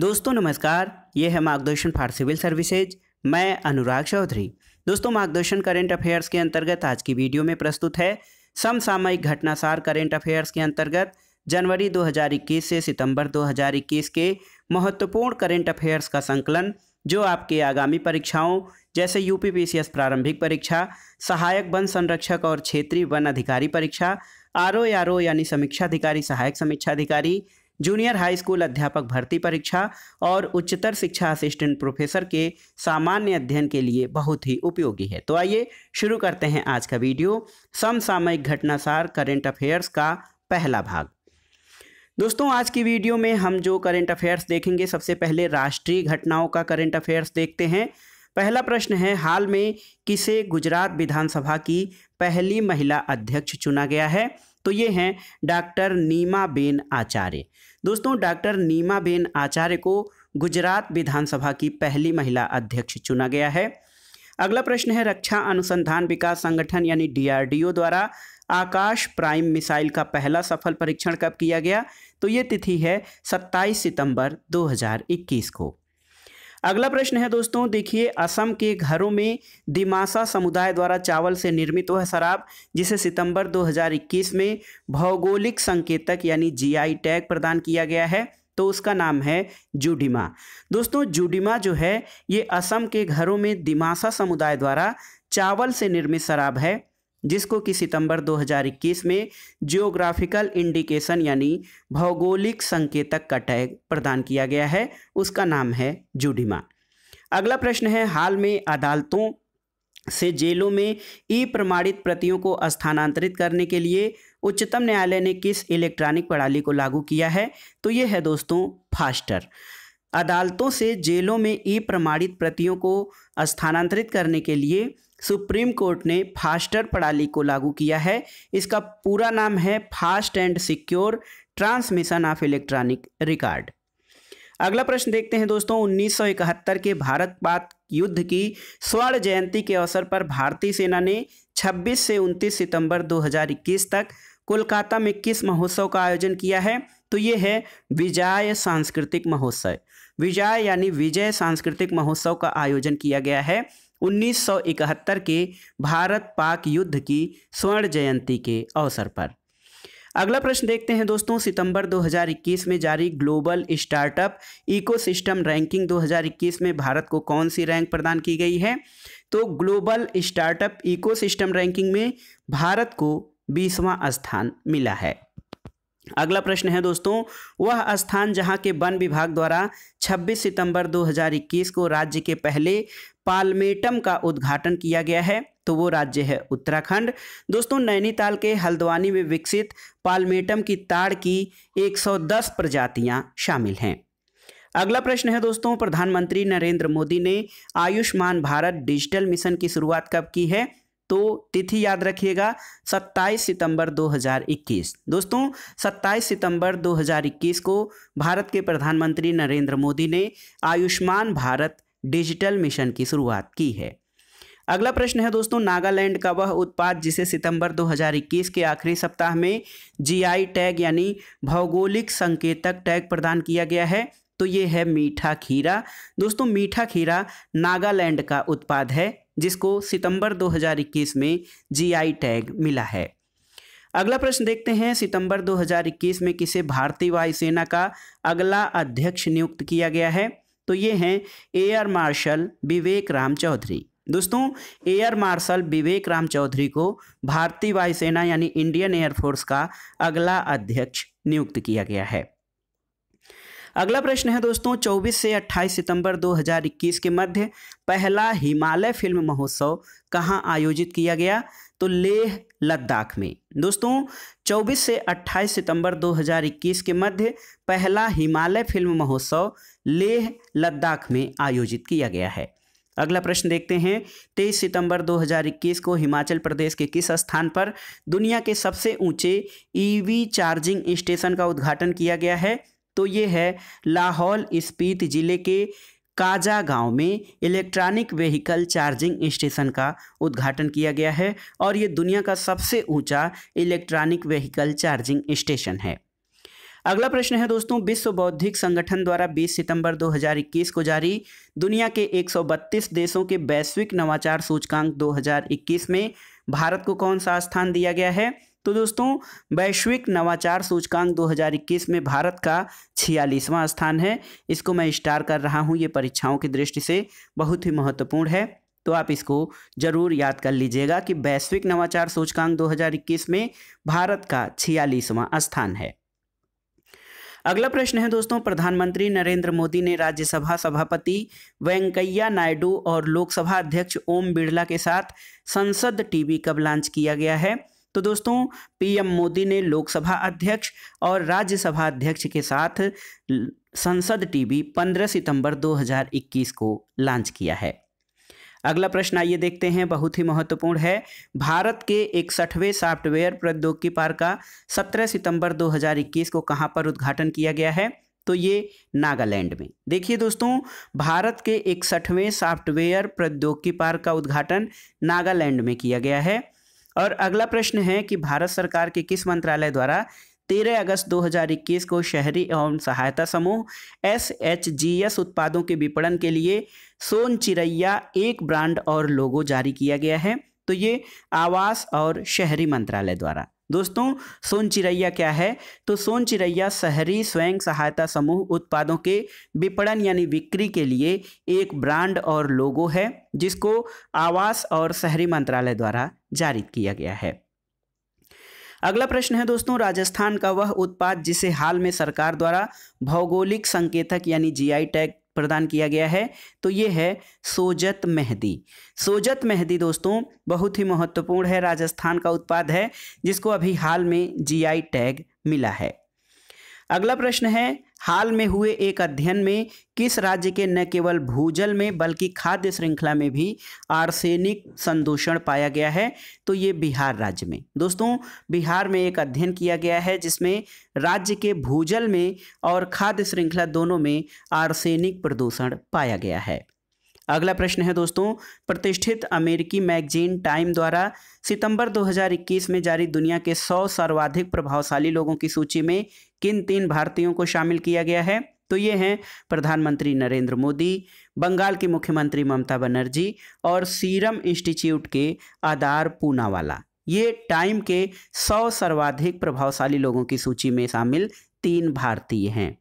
दोस्तों नमस्कार ये है मार्गदर्शन फॉर सिविल सर्विसेज मैं अनुराग चौधरी दोस्तों मार्गदर्शन करेंट अफेयर्स के अंतर्गत आज की वीडियो में प्रस्तुत है समसामयिक घटनासार करेंट अफेयर्स के अंतर्गत जनवरी 2021 से सितंबर 2021 के महत्वपूर्ण करेंट अफेयर्स का संकलन जो आपके आगामी परीक्षाओं जैसे यू प्रारंभिक परीक्षा सहायक वन संरक्षक और क्षेत्रीय वन अधिकारी परीक्षा आर ओ यानी समीक्षाधिकारी सहायक समीक्षा अधिकारी जूनियर हाई स्कूल अध्यापक भर्ती परीक्षा और उच्चतर शिक्षा असिस्टेंट प्रोफेसर के सामान्य अध्ययन के लिए बहुत ही उपयोगी है तो आइए शुरू करते हैं आज का वीडियो समसामयिक घटनासार करेंट अफेयर्स का पहला भाग दोस्तों आज की वीडियो में हम जो करेंट अफेयर्स देखेंगे सबसे पहले राष्ट्रीय घटनाओं का करेंट अफेयर्स देखते हैं पहला प्रश्न है हाल में किसे गुजरात विधानसभा की पहली महिला अध्यक्ष चुना गया है तो ये हैं डॉक्टर नीमा बेन आचार्य दोस्तों डॉक्टर नीमा बेन आचार्य को गुजरात विधानसभा की पहली महिला अध्यक्ष चुना गया है अगला प्रश्न है रक्षा अनुसंधान विकास संगठन यानी डीआरडीओ द्वारा आकाश प्राइम मिसाइल का पहला सफल परीक्षण कब किया गया तो ये तिथि है 27 सितंबर 2021 को अगला प्रश्न है दोस्तों देखिए असम के घरों में दिमासा समुदाय द्वारा चावल से निर्मित वह शराब जिसे सितंबर 2021 में भौगोलिक संकेतक यानी जीआई टैग प्रदान किया गया है तो उसका नाम है जूडिमा दोस्तों जूडिमा जो है ये असम के घरों में दिमासा समुदाय द्वारा चावल से निर्मित शराब है जिसको कि सितंबर 2021 में जियोग्राफिकल इंडिकेशन यानी भौगोलिक संकेतक का टैग प्रदान किया गया है उसका नाम है जूडिमा अगला प्रश्न है हाल में अदालतों से जेलों में ई प्रमाणित प्रतियों को स्थानांतरित करने के लिए उच्चतम न्यायालय ने किस इलेक्ट्रॉनिक प्रणाली को लागू किया है तो ये है दोस्तों फास्टर अदालतों से जेलों में ई प्रमाणित प्रतियों को स्थानांतरित करने के लिए सुप्रीम कोर्ट ने फास्टर प्रणाली को लागू किया है इसका पूरा नाम है fast and secure transmission of electronic record अगला प्रश्न देखते हैं दोस्तों 1971 के भारत पाक युद्ध की स्वर्ण जयंती के अवसर पर भारतीय सेना ने 26 से 29 सितंबर 2021 तक कोलकाता में किस महोत्सव का आयोजन किया है तो ये है विजय सांस्कृतिक महोत्सव विजय यानी विजय सांस्कृतिक महोत्सव का आयोजन किया गया है 1971 के भारत पाक युद्ध की स्वर्ण जयंती के अवसर पर अगला प्रश्न देखते हैं दोस्तों सितंबर 2021 में जारी ग्लोबल स्टार्टअप इकोसिस्टम रैंकिंग 2021 में भारत को कौन सी रैंक प्रदान की गई है तो ग्लोबल स्टार्टअप इकोसिस्टम रैंकिंग में भारत को बीसवां स्थान मिला है अगला प्रश्न है दोस्तों वह स्थान जहां के वन विभाग द्वारा 26 सितंबर 2021 को राज्य के पहले पालमेटम का उद्घाटन किया गया है तो वो राज्य है उत्तराखंड दोस्तों नैनीताल के हल्द्वानी में विकसित पालमेटम की ताड़ की 110 प्रजातियां शामिल हैं अगला प्रश्न है दोस्तों प्रधानमंत्री नरेंद्र मोदी ने आयुष्मान भारत डिजिटल मिशन की शुरुआत कब की है तो तिथि याद रखिएगा 27 सितंबर 2021 दोस्तों 27 सितंबर 2021 को भारत के प्रधानमंत्री नरेंद्र मोदी ने आयुष्मान भारत डिजिटल मिशन की शुरुआत की है अगला प्रश्न है दोस्तों नागालैंड का वह उत्पाद जिसे सितंबर 2021 के आखिरी सप्ताह में जीआई टैग यानी भौगोलिक संकेतक टैग प्रदान किया गया है तो ये है मीठा खीरा दोस्तों मीठा खीरा नागालैंड का उत्पाद है जिसको सितंबर 2021 में जीआई टैग मिला है अगला प्रश्न देखते हैं सितंबर 2021 में किसे भारतीय वायुसेना का अगला अध्यक्ष नियुक्त किया गया है तो ये हैं air marshal Vivek Ram Chaudhary दोस्तों एयर मार्शल विवेक राम चौधरी को भारतीय वायुसेना यानी इंडियन एयरफोर्स का अगला अध्यक्ष नियुक्त किया गया है अगला प्रश्न है दोस्तों 24 से 28 सितंबर 2021 के मध्य पहला हिमालय फिल्म महोत्सव कहाँ आयोजित किया गया तो लेह लद्दाख में दोस्तों 24 से 28 सितंबर 2021 के मध्य पहला हिमालय फिल्म महोत्सव लेह लद्दाख में आयोजित किया गया है अगला प्रश्न देखते हैं 23 सितंबर 2021 को हिमाचल प्रदेश के किस स्थान पर दुनिया के सबसे ऊंचे ईवी e चार्जिंग स्टेशन का उद्घाटन किया गया है तो ये है लाहौल स्पीत जिले के काजा गांव में इलेक्ट्रॉनिक व्हीकल चार्जिंग स्टेशन का उद्घाटन किया गया है और ये दुनिया का सबसे ऊंचा इलेक्ट्रॉनिक व्हीकल चार्जिंग स्टेशन है अगला प्रश्न है दोस्तों विश्व बौद्धिक संगठन द्वारा 20 सितंबर 2021 को जारी दुनिया के 132 देशों के वैश्विक नवाचार सूचकांक 2021 में भारत को कौन सा स्थान दिया गया है तो दोस्तों वैश्विक नवाचार सूचकांक 2021 में भारत का छियालीसवां स्थान है इसको मैं स्टार कर रहा हूँ ये परीक्षाओं की दृष्टि से बहुत ही महत्वपूर्ण है तो आप इसको जरूर याद कर लीजिएगा कि वैश्विक नवाचार सूचकांक 2021 में भारत का छियालीसवां स्थान है अगला प्रश्न है दोस्तों प्रधानमंत्री नरेंद्र मोदी ने राज्यसभा सभापति वेंकैया नायडू और लोकसभा अध्यक्ष ओम बिड़ला के साथ संसद टीवी कब लॉन्च किया गया है तो दोस्तों पीएम मोदी ने लोकसभा अध्यक्ष और राज्यसभा अध्यक्ष के साथ संसद टीवी 15 सितंबर 2021 को लॉन्च किया है अगला प्रश्न आइए देखते हैं बहुत ही महत्वपूर्ण है भारत के इकसठवें सॉफ्टवेयर प्रौद्योगिकी पार्क का 17 सितंबर 2021 को कहां पर उद्घाटन किया गया है तो ये नागालैंड में देखिए दोस्तों भारत के इकसठवें सॉफ्टवेयर प्रौद्योगिकी पार्क का उद्घाटन नागालैंड में किया गया है और अगला प्रश्न है कि भारत सरकार के किस मंत्रालय द्वारा तेरह अगस्त 2021 को शहरी एवं सहायता समूह एस एच जी एस उत्पादों के विपणन के लिए सोन चिरैया एक ब्रांड और लोगो जारी किया गया है तो ये आवास और शहरी मंत्रालय द्वारा दोस्तों सोन चिरैया क्या है तो सोन चिरैया शहरी स्वयं सहायता समूह उत्पादों के विपणन यानी बिक्री के लिए एक ब्रांड और लोगो है जिसको आवास और शहरी मंत्रालय द्वारा जारी किया गया है अगला प्रश्न है दोस्तों राजस्थान का वह उत्पाद जिसे हाल में सरकार द्वारा भौगोलिक संकेतक यानी जीआई टैग प्रदान किया गया है तो ये है सोजत मेहंदी सोजत मेहंदी दोस्तों बहुत ही महत्वपूर्ण है राजस्थान का उत्पाद है जिसको अभी हाल में जीआई टैग मिला है अगला प्रश्न है हाल में हुए एक अध्ययन में किस राज्य के न केवल भूजल में बल्कि खाद्य श्रृंखला में भी आर्सेनिक संदूषण पाया गया है तो ये बिहार राज्य में दोस्तों बिहार में एक अध्ययन किया गया है जिसमें राज्य के भूजल में और खाद्य श्रृंखला दोनों में आर्सेनिक प्रदूषण पाया गया है अगला प्रश्न है दोस्तों प्रतिष्ठित अमेरिकी मैगजीन टाइम द्वारा सितंबर 2021 में जारी दुनिया के 100 सर्वाधिक प्रभावशाली लोगों की सूची में किन तीन भारतीयों को शामिल किया गया है तो ये हैं प्रधानमंत्री नरेंद्र मोदी बंगाल की मुख्यमंत्री ममता बनर्जी और सीरम इंस्टीट्यूट के आधार पूनावाला ये टाइम के सौ सर्वाधिक प्रभावशाली लोगों की सूची में शामिल तीन भारतीय हैं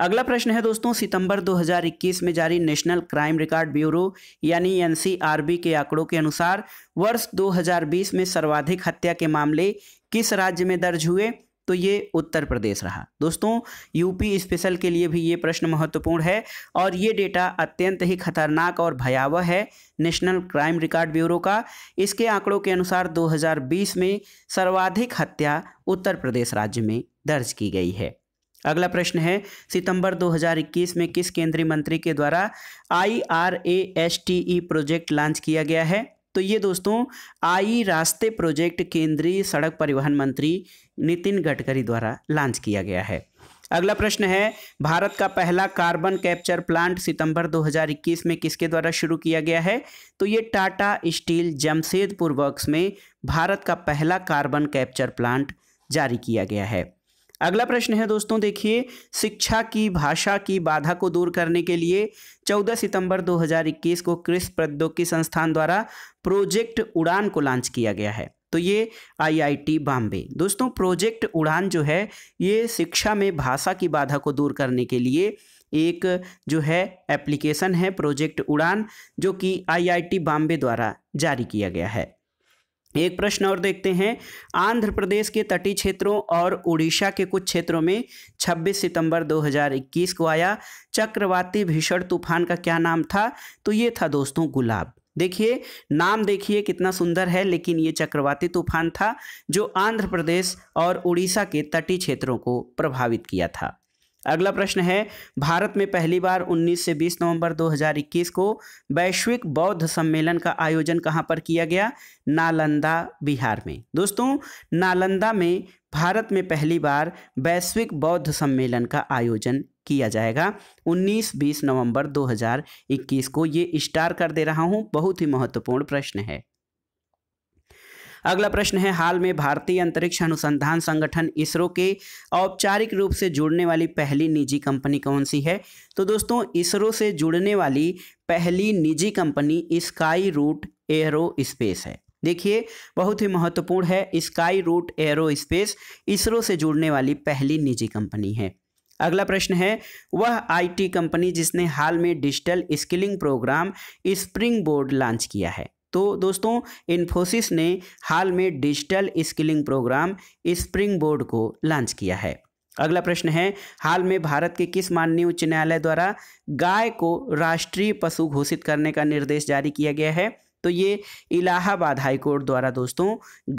अगला प्रश्न है दोस्तों सितंबर 2021 में जारी नेशनल क्राइम रिकॉर्ड ब्यूरो यानी एनसीआरबी के आंकड़ों के अनुसार वर्ष 2020 में सर्वाधिक हत्या के मामले किस राज्य में दर्ज हुए तो ये उत्तर प्रदेश रहा दोस्तों यूपी स्पेशल के लिए भी ये प्रश्न महत्वपूर्ण है और ये डेटा अत्यंत ही खतरनाक और भयावह है नेशनल क्राइम रिकॉर्ड ब्यूरो का इसके आंकड़ों के अनुसार 2020 में सर्वाधिक हत्या उत्तर प्रदेश राज्य में दर्ज की गई है अगला प्रश्न है सितंबर 2021 में किस केंद्रीय मंत्री के द्वारा I R A S T E project launch किया गया है तो ये दोस्तों आई रास्ते प्रोजेक्ट केंद्रीय सड़क परिवहन मंत्री नितिन गडकरी द्वारा लॉन्च किया गया है अगला प्रश्न है भारत का पहला कार्बन कैप्चर प्लांट सितंबर 2021 में किसके द्वारा शुरू किया गया है तो ये टाटा स्टील जमशेदपुर वर्क्स में भारत का पहला कार्बन कैप्चर प्लांट जारी किया गया है अगला प्रश्न है दोस्तों देखिए शिक्षा की भाषा की बाधा को दूर करने के लिए 14 सितंबर 2021 को कृषि प्रौद्योगिकी संस्थान द्वारा प्रोजेक्ट उड़ान को लॉन्च किया गया है तो ये आईआईटी बॉम्बे दोस्तों प्रोजेक्ट उड़ान जो है ये शिक्षा में भाषा की बाधा को दूर करने के लिए एक जो है एप्लीकेशन है प्रोजेक्ट उड़ान जो कि आईआईटी बॉम्बे द्वारा जारी किया गया है एक प्रश्न और देखते हैं आंध्र प्रदेश के तटीय क्षेत्रों और उड़ीसा के कुछ क्षेत्रों में 26 सितंबर 2021 को आया चक्रवाती भीषण तूफान का क्या नाम था तो ये था दोस्तों गुलाब देखिए नाम देखिए कितना सुंदर है लेकिन ये चक्रवाती तूफान था जो आंध्र प्रदेश और उड़ीसा के तटीय क्षेत्रों को प्रभावित किया था अगला प्रश्न है भारत में पहली बार 19 से 20 नवंबर 2021 को वैश्विक बौद्ध सम्मेलन का आयोजन कहां पर किया गया नालंदा बिहार में दोस्तों नालंदा में भारत में पहली बार वैश्विक बौद्ध सम्मेलन का आयोजन किया जाएगा 19-20 नवंबर 2021 को ये स्टार कर दे रहा हूँ बहुत ही महत्वपूर्ण प्रश्न है अगला प्रश्न है हाल में भारतीय अंतरिक्ष अनुसंधान संगठन इसरो के औपचारिक रूप से जुड़ने वाली पहली निजी कंपनी कौन सी है तो दोस्तों इसरो से जुड़ने वाली पहली निजी company Skyroot Aerospace है देखिए बहुत ही महत्वपूर्ण है Skyroot Aerospace ISRO से जुड़ने वाली पहली निजी कंपनी है अगला प्रश्न है वह आईटी कंपनी जिसने हाल में digital skilling program Springboard launch किया है तो दोस्तों इन्फोसिस ने हाल में digital skilling program Springboard को लॉन्च किया है अगला प्रश्न है हाल में भारत के किस माननीय उच्च न्यायालय द्वारा गाय को राष्ट्रीय पशु घोषित करने का निर्देश जारी किया गया है तो ये इलाहाबाद हाईकोर्ट द्वारा दोस्तों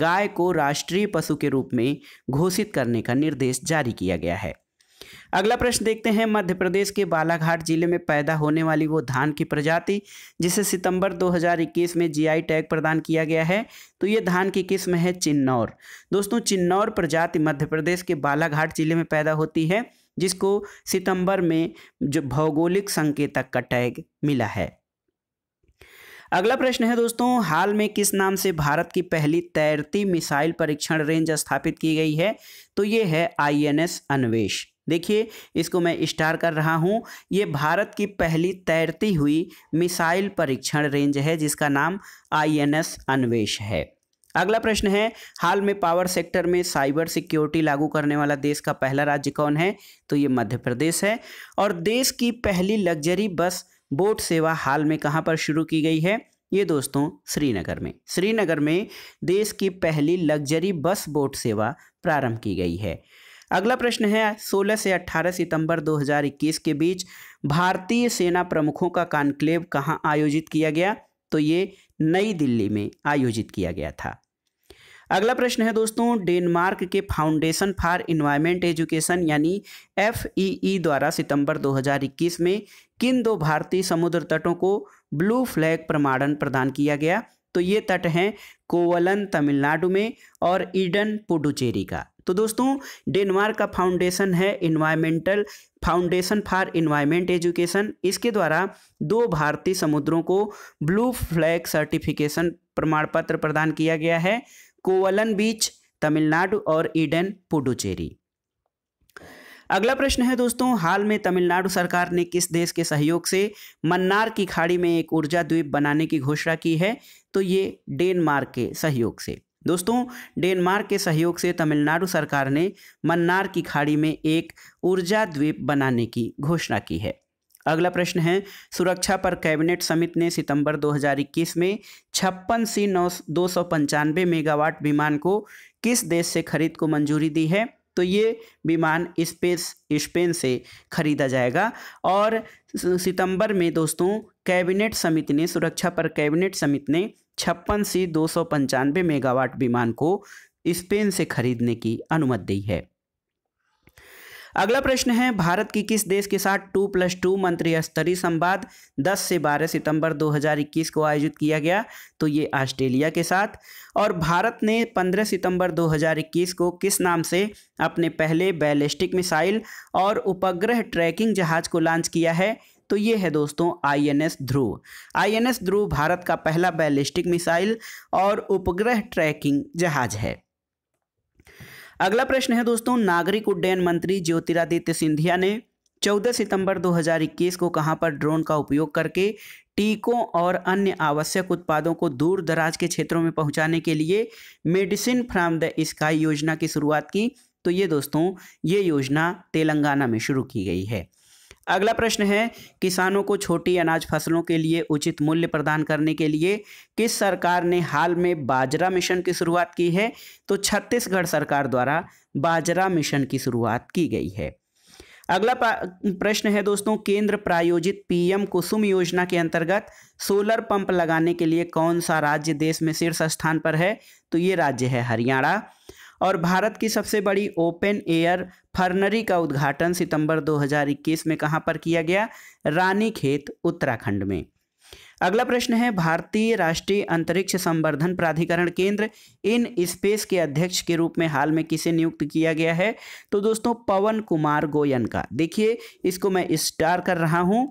गाय को राष्ट्रीय पशु के रूप में घोषित करने का निर्देश जारी किया गया है अगला प्रश्न देखते हैं मध्य प्रदेश के बालाघाट जिले में पैदा होने वाली वो धान की प्रजाति जिसे सितंबर 2021 में जीआई टैग प्रदान किया गया है तो ये धान की किस्म है चिन्नौर दोस्तों चिन्नौर प्रजाति मध्य प्रदेश के बालाघाट जिले में पैदा होती है जिसको सितंबर में जो भौगोलिक संकेतक का टैग मिला है अगला प्रश्न है दोस्तों हाल में किस नाम से भारत की पहली तैरती मिसाइल परीक्षण रेंज स्थापित की गई है तो ये है आईएनएस अन्वेष देखिए इसको मैं स्टार कर रहा हूँ ये भारत की पहली तैरती हुई मिसाइल परीक्षण रेंज है जिसका नाम आईएनएस अन्वेष है अगला प्रश्न है हाल में पावर सेक्टर में साइबर सिक्योरिटी लागू करने वाला देश का पहला राज्य कौन है तो ये मध्य प्रदेश है और देश की पहली लग्जरी बस बोट सेवा हाल में कहाँ पर शुरू की गई है ये दोस्तों श्रीनगर में श्रीनगर में देश की पहली लग्जरी बस बोट सेवा प्रारंभ की गई है अगला प्रश्न है 16 से 18 सितंबर 2021 के बीच भारतीय सेना प्रमुखों का कॉन्क्लेव कहाँ आयोजित किया गया तो ये नई दिल्ली में आयोजित किया गया था अगला प्रश्न है दोस्तों डेनमार्क के फाउंडेशन फॉर इन्वायरमेंट एजुकेशन यानी एफ ई द्वारा सितंबर 2021 में किन दो भारतीय समुद्र तटों को ब्लू फ्लैग प्रमाणन प्रदान किया गया तो ये तट हैं कोवलन तमिलनाडु में और ईडन पुडुचेरी का तो दोस्तों डेनमार्क का फाउंडेशन है environmental foundation for environment education इसके द्वारा दो भारतीय समुद्रों को ब्लू फ्लैग सर्टिफिकेशन प्रमाण पत्र प्रदान किया गया है कोवलन बीच तमिलनाडु और ईडन पुडुचेरी अगला प्रश्न है दोस्तों हाल में तमिलनाडु सरकार ने किस देश के सहयोग से मन्नार की खाड़ी में एक ऊर्जा द्वीप बनाने की घोषणा की है तो ये डेनमार्क के सहयोग से दोस्तों डेनमार्क के सहयोग से तमिलनाडु सरकार ने मन्नार की खाड़ी में एक ऊर्जा द्वीप बनाने की घोषणा की है अगला प्रश्न है सुरक्षा पर कैबिनेट समिति ने सितंबर 2021 में छप्पन सी नौ दो सौ पंचानवे मेगावाट विमान को किस देश से खरीद को मंजूरी दी है तो ये विमान स्पेस स्पेन से खरीदा जाएगा और सितंबर में दोस्तों कैबिनेट समिति ने सुरक्षा पर कैबिनेट समिति ने छप्पन सी दो सौ पंचानवे मेगावाट विमान को स्पेन से खरीदने की अनुमति दी है अगला प्रश्न है भारत की किस देश के साथ टू प्लस टू मंत्री स्तरीय संवाद 10 से 12 सितंबर 2021 को आयोजित किया गया तो ये ऑस्ट्रेलिया के साथ और भारत ने 15 सितंबर 2021 को किस नाम से अपने पहले बैलिस्टिक मिसाइल और उपग्रह ट्रैकिंग जहाज को लॉन्च किया है तो ये है दोस्तों आईएनएस ध्रुव आईएनएस ध्रुव भारत का पहला बैलिस्टिक मिसाइल और उपग्रह ट्रैकिंग जहाज है अगला प्रश्न है दोस्तों नागरिक उड्डयन मंत्री ज्योतिरादित्य सिंधिया ने 14 सितंबर 2021 को कहां पर ड्रोन का उपयोग करके टीकों और अन्य आवश्यक उत्पादों को दूर दराज के क्षेत्रों में पहुंचाने के लिए मेडिसिन फ्रॉम द स्काई योजना की शुरुआत की तो ये दोस्तों ये योजना तेलंगाना में शुरू की गई है अगला प्रश्न है किसानों को छोटी अनाज फसलों के लिए उचित मूल्य प्रदान करने के लिए किस सरकार ने हाल में बाजरा मिशन की शुरुआत की है तो छत्तीसगढ़ सरकार द्वारा बाजरा मिशन की शुरुआत की गई है अगला प्रश्न है दोस्तों केंद्र प्रायोजित पीएम कुसुम योजना के अंतर्गत सोलर पंप लगाने के लिए कौन सा राज्य देश में शीर्ष स्थान पर है तो ये राज्य है हरियाणा और भारत की सबसे बड़ी ओपन एयर फर्नरी का उद्घाटन सितंबर 2021 में कहां पर किया गया रानी खेत उत्तराखंड में अगला प्रश्न है भारतीय राष्ट्रीय अंतरिक्ष संवर्धन प्राधिकरण केंद्र इन स्पेस के अध्यक्ष के रूप में हाल में किसे नियुक्त किया गया है तो दोस्तों पवन कुमार गोयन का देखिए इसको मैं स्टार कर रहा हूं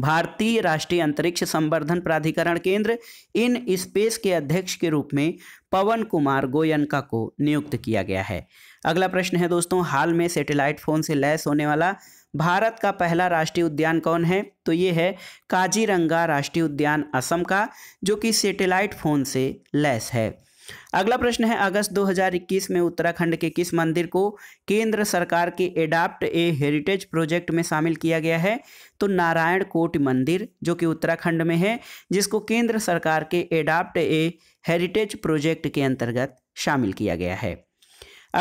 भारतीय राष्ट्रीय अंतरिक्ष संवर्धन प्राधिकरण केंद्र इन स्पेस के अध्यक्ष के रूप में पवन कुमार गोयनका को नियुक्त किया गया है अगला प्रश्न है दोस्तों हाल में सैटेलाइट फोन से लैस होने वाला भारत का पहला राष्ट्रीय उद्यान कौन है तो ये है काजीरंगा राष्ट्रीय उद्यान असम का जो कि सैटेलाइट फोन से लैस है अगला प्रश्न है अगस्त 2021 में उत्तराखंड के किस मंदिर को केंद्र सरकार के एडाप्ट ए हेरिटेज प्रोजेक्ट में शामिल किया गया है तो नारायण कोट मंदिर जो कि उत्तराखंड में है जिसको केंद्र सरकार के एडाप्ट ए हेरिटेज प्रोजेक्ट के अंतर्गत शामिल किया गया है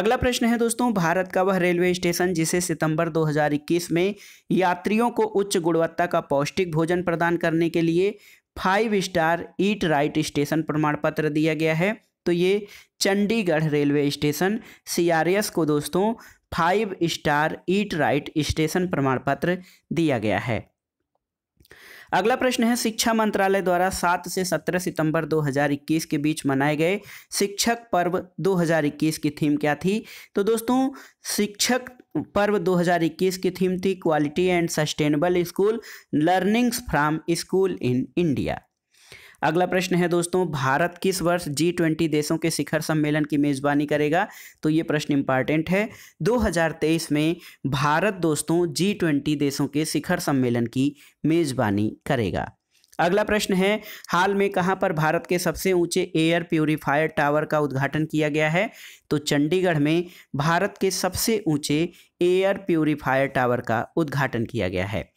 अगला प्रश्न है दोस्तों भारत का वह रेलवे स्टेशन जिसे सितंबर 2021 में यात्रियों को उच्च गुणवत्ता का पौष्टिक भोजन प्रदान करने के लिए five star eat right station प्रमाण पत्र दिया गया है तो ये चंडीगढ़ रेलवे स्टेशन सीआरएस को दोस्तों five star eat right station प्रमाण पत्र दिया गया है अगला प्रश्न है शिक्षा मंत्रालय द्वारा 7 से 17 सितंबर 2021 के बीच मनाए गए शिक्षक पर्व 2021 की थीम क्या थी तो दोस्तों शिक्षक पर्व 2021 की थीम थी quality and sustainable school learnings from school इन इंडिया अगला प्रश्न है दोस्तों भारत किस वर्ष जी ट्वेंटी देशों के शिखर सम्मेलन की मेज़बानी करेगा तो ये प्रश्न इंपॉर्टेंट है 2023 में भारत दोस्तों जी ट्वेंटी देशों के शिखर सम्मेलन की मेज़बानी करेगा अगला प्रश्न है हाल में कहाँ पर भारत के सबसे ऊंचे एयर प्योरीफायर टावर का उद्घाटन किया गया है तो चंडीगढ़ में भारत के सबसे ऊंचे एयर प्योरीफायर टावर का उद्घाटन किया गया है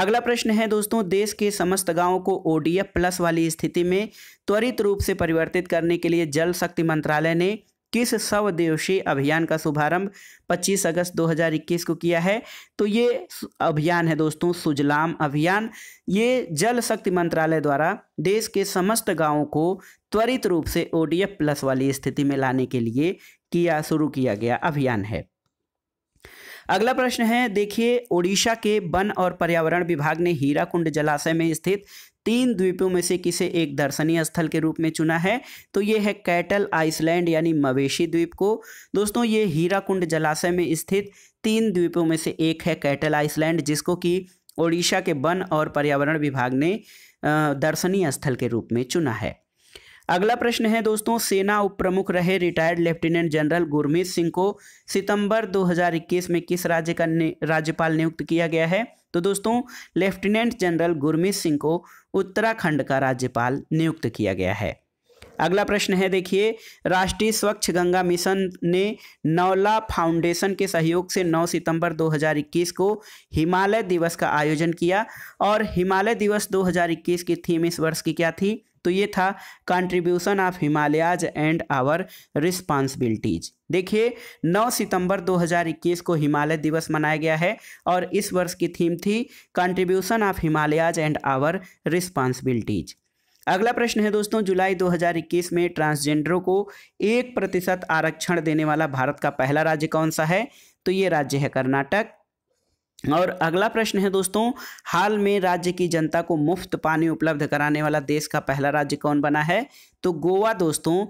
अगला प्रश्न है दोस्तों देश के समस्त गांवों को ओडीएफ प्लस वाली स्थिति में त्वरित रूप से परिवर्तित करने के लिए जल शक्ति मंत्रालय ने किस सव दिवसीय अभियान का शुभारंभ 25 अगस्त 2021 को किया है तो ये अभियान है दोस्तों सुजलाम अभियान ये जल शक्ति मंत्रालय द्वारा देश के समस्त गांवों को त्वरित रूप से ओडीएफ प्लस वाली स्थिति में लाने के लिए किया शुरू किया गया अभियान है अगला प्रश्न है देखिए ओडिशा के वन और पर्यावरण विभाग ने हीराकुंड जलाशय में स्थित तीन द्वीपों में से किसे एक दर्शनीय स्थल के रूप में चुना है तो ये है कैटल आइसलैंड यानी मवेशी द्वीप को दोस्तों ये हीराकुंड जलाशय में स्थित तीन द्वीपों में से एक है कैटल आइसलैंड जिसको कि ओडिशा के वन और पर्यावरण विभाग ने दर्शनीय स्थल के रूप में चुना है अगला प्रश्न है दोस्तों सेना उप प्रमुख रहे retired lieutenant general Gurmeet Singh को सितंबर 2021 में किस राज्य का राज्यपाल नियुक्त किया गया है तो दोस्तों लेफ्टिनेंट जनरल गुरमीत सिंह को उत्तराखंड का राज्यपाल नियुक्त किया गया है अगला प्रश्न है देखिए राष्ट्रीय स्वच्छ गंगा मिशन ने नौला फाउंडेशन के सहयोग से 9 सितंबर 2021 को हिमालय दिवस का आयोजन किया और हिमालय दिवस 2021 की थीम इस वर्ष की क्या थी तो ये था contribution of Himalayas and our responsibilities देखिए 9 सितंबर 2021 को हिमालय दिवस मनाया गया है और इस वर्ष की थीम थी contribution of Himalayas and our responsibilities अगला प्रश्न है दोस्तों जुलाई 2021 में ट्रांसजेंडरों को एक प्रतिशत आरक्षण देने वाला भारत का पहला राज्य कौन सा है तो ये राज्य है कर्नाटक और अगला प्रश्न है दोस्तों हाल में राज्य की जनता को मुफ्त पानी उपलब्ध कराने वाला देश का पहला राज्य कौन बना है तो गोवा दोस्तों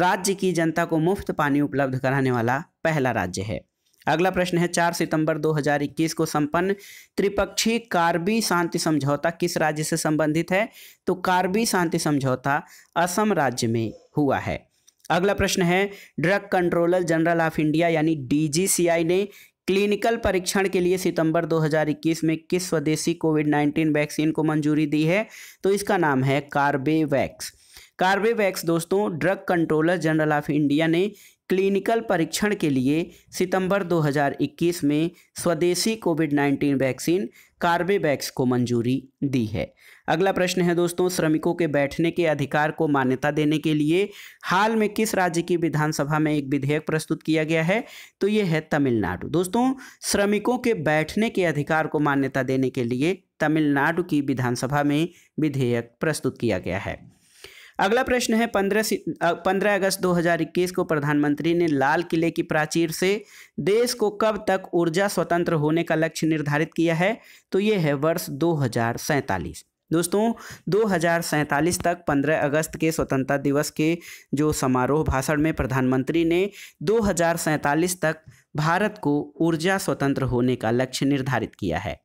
राज्य की जनता को मुफ्त पानी उपलब्ध कराने वाला पहला राज्य है अगला प्रश्न है 4 सितंबर 2021 को संपन्न त्रिपक्षीय कार्बी शांति समझौता किस राज्य से संबंधित है तो कार्बी शांति समझौता असम राज्य में हुआ है अगला प्रश्न है drug controller general of India यानी डीजीसीआई ने क्लिनिकल परीक्षण के लिए सितंबर 2021 में किस स्वदेशी कोविड 19 वैक्सीन को मंजूरी दी है तो इसका नाम है कार्बेवैक्स कार्बेवैक्स दोस्तों drug controller general of India ने क्लिनिकल परीक्षण के लिए सितंबर 2021 में स्वदेशी कोविड 19 वैक्सीन कार्बेवैक्स को मंजूरी दी है अगला प्रश्न है दोस्तों श्रमिकों के बैठने के अधिकार को मान्यता देने के लिए हाल में किस राज्य की विधानसभा में एक विधेयक प्रस्तुत किया गया है तो ये है तमिलनाडु दोस्तों श्रमिकों के बैठने के अधिकार को मान्यता देने के लिए तमिलनाडु की विधानसभा में विधेयक प्रस्तुत किया गया है अगला प्रश्न है पंद्रह पंद्रह अगस्त 2021 को प्रधानमंत्री ने लाल किले की प्राचीर से देश को कब तक ऊर्जा स्वतंत्र होने का लक्ष्य निर्धारित किया है तो ये है वर्ष दो दोस्तों दो तक 15 अगस्त के स्वतंत्रता दिवस के जो समारोह भाषण में प्रधानमंत्री ने दो तक भारत को ऊर्जा स्वतंत्र होने का लक्ष्य निर्धारित किया है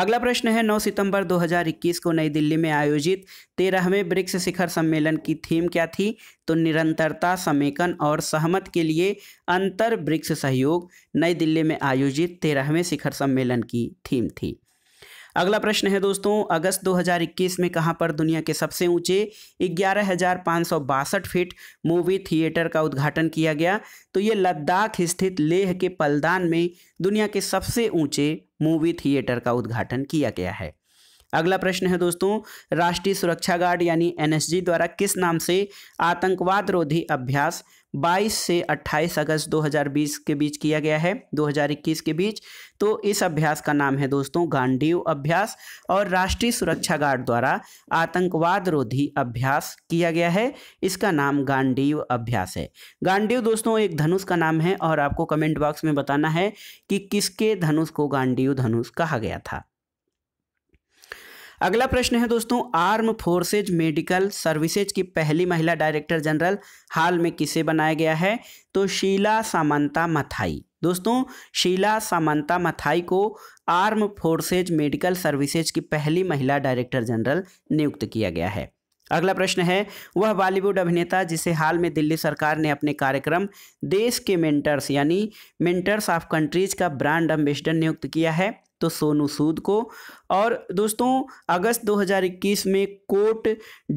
अगला प्रश्न है 9 सितंबर 2021 को नई दिल्ली में आयोजित तेरहवें ब्रिक्स शिखर सम्मेलन की थीम क्या थी तो निरंतरता समेकन और सहमत के लिए अंतर ब्रिक्स सहयोग नई दिल्ली में आयोजित तेरहवें शिखर सम्मेलन की थीम थी अगला प्रश्न है दोस्तों अगस्त 2021 में कहां पर दुनिया के सबसे ऊंचे ग्यारह फीट मूवी थिएटर का उद्घाटन किया गया तो ये लद्दाख स्थित लेह के पलदान में दुनिया के सबसे ऊंचे मूवी थिएटर का उद्घाटन किया गया है अगला प्रश्न है दोस्तों राष्ट्रीय सुरक्षा गार्ड यानी एनएसजी द्वारा किस नाम से आतंकवाद रोधी अभ्यास 22 से 28 अगस्त 2020 के बीच किया गया है 2021 के बीच तो इस अभ्यास का नाम है दोस्तों गांडीव अभ्यास और राष्ट्रीय सुरक्षा गार्ड द्वारा आतंकवाद रोधी अभ्यास किया गया है इसका नाम गांडीव अभ्यास है गांडीव दोस्तों एक धनुष का नाम है और आपको कमेंट बॉक्स में बताना है कि किसके धनुष को गांडीव धनुष कहा गया था अगला प्रश्न है दोस्तों आर्म फोर्सेज मेडिकल सर्विसेज की पहली महिला डायरेक्टर जनरल हाल में किसे बनाया गया है तो शीला सामंता मथाई दोस्तों शीला सामंता मथाई को आर्म फोर्सेज मेडिकल सर्विसेज की पहली महिला डायरेक्टर जनरल नियुक्त किया गया है अगला प्रश्न है वह बॉलीवुड अभिनेता जिसे हाल में दिल्ली सरकार ने अपने कार्यक्रम देश के मेंटर्स यानी मेंटर्स ऑफ कंट्रीज का ब्रांड एम्बेसडर नियुक्त किया है तो सोनू सूद को और दोस्तों अगस्त 2021 में कोट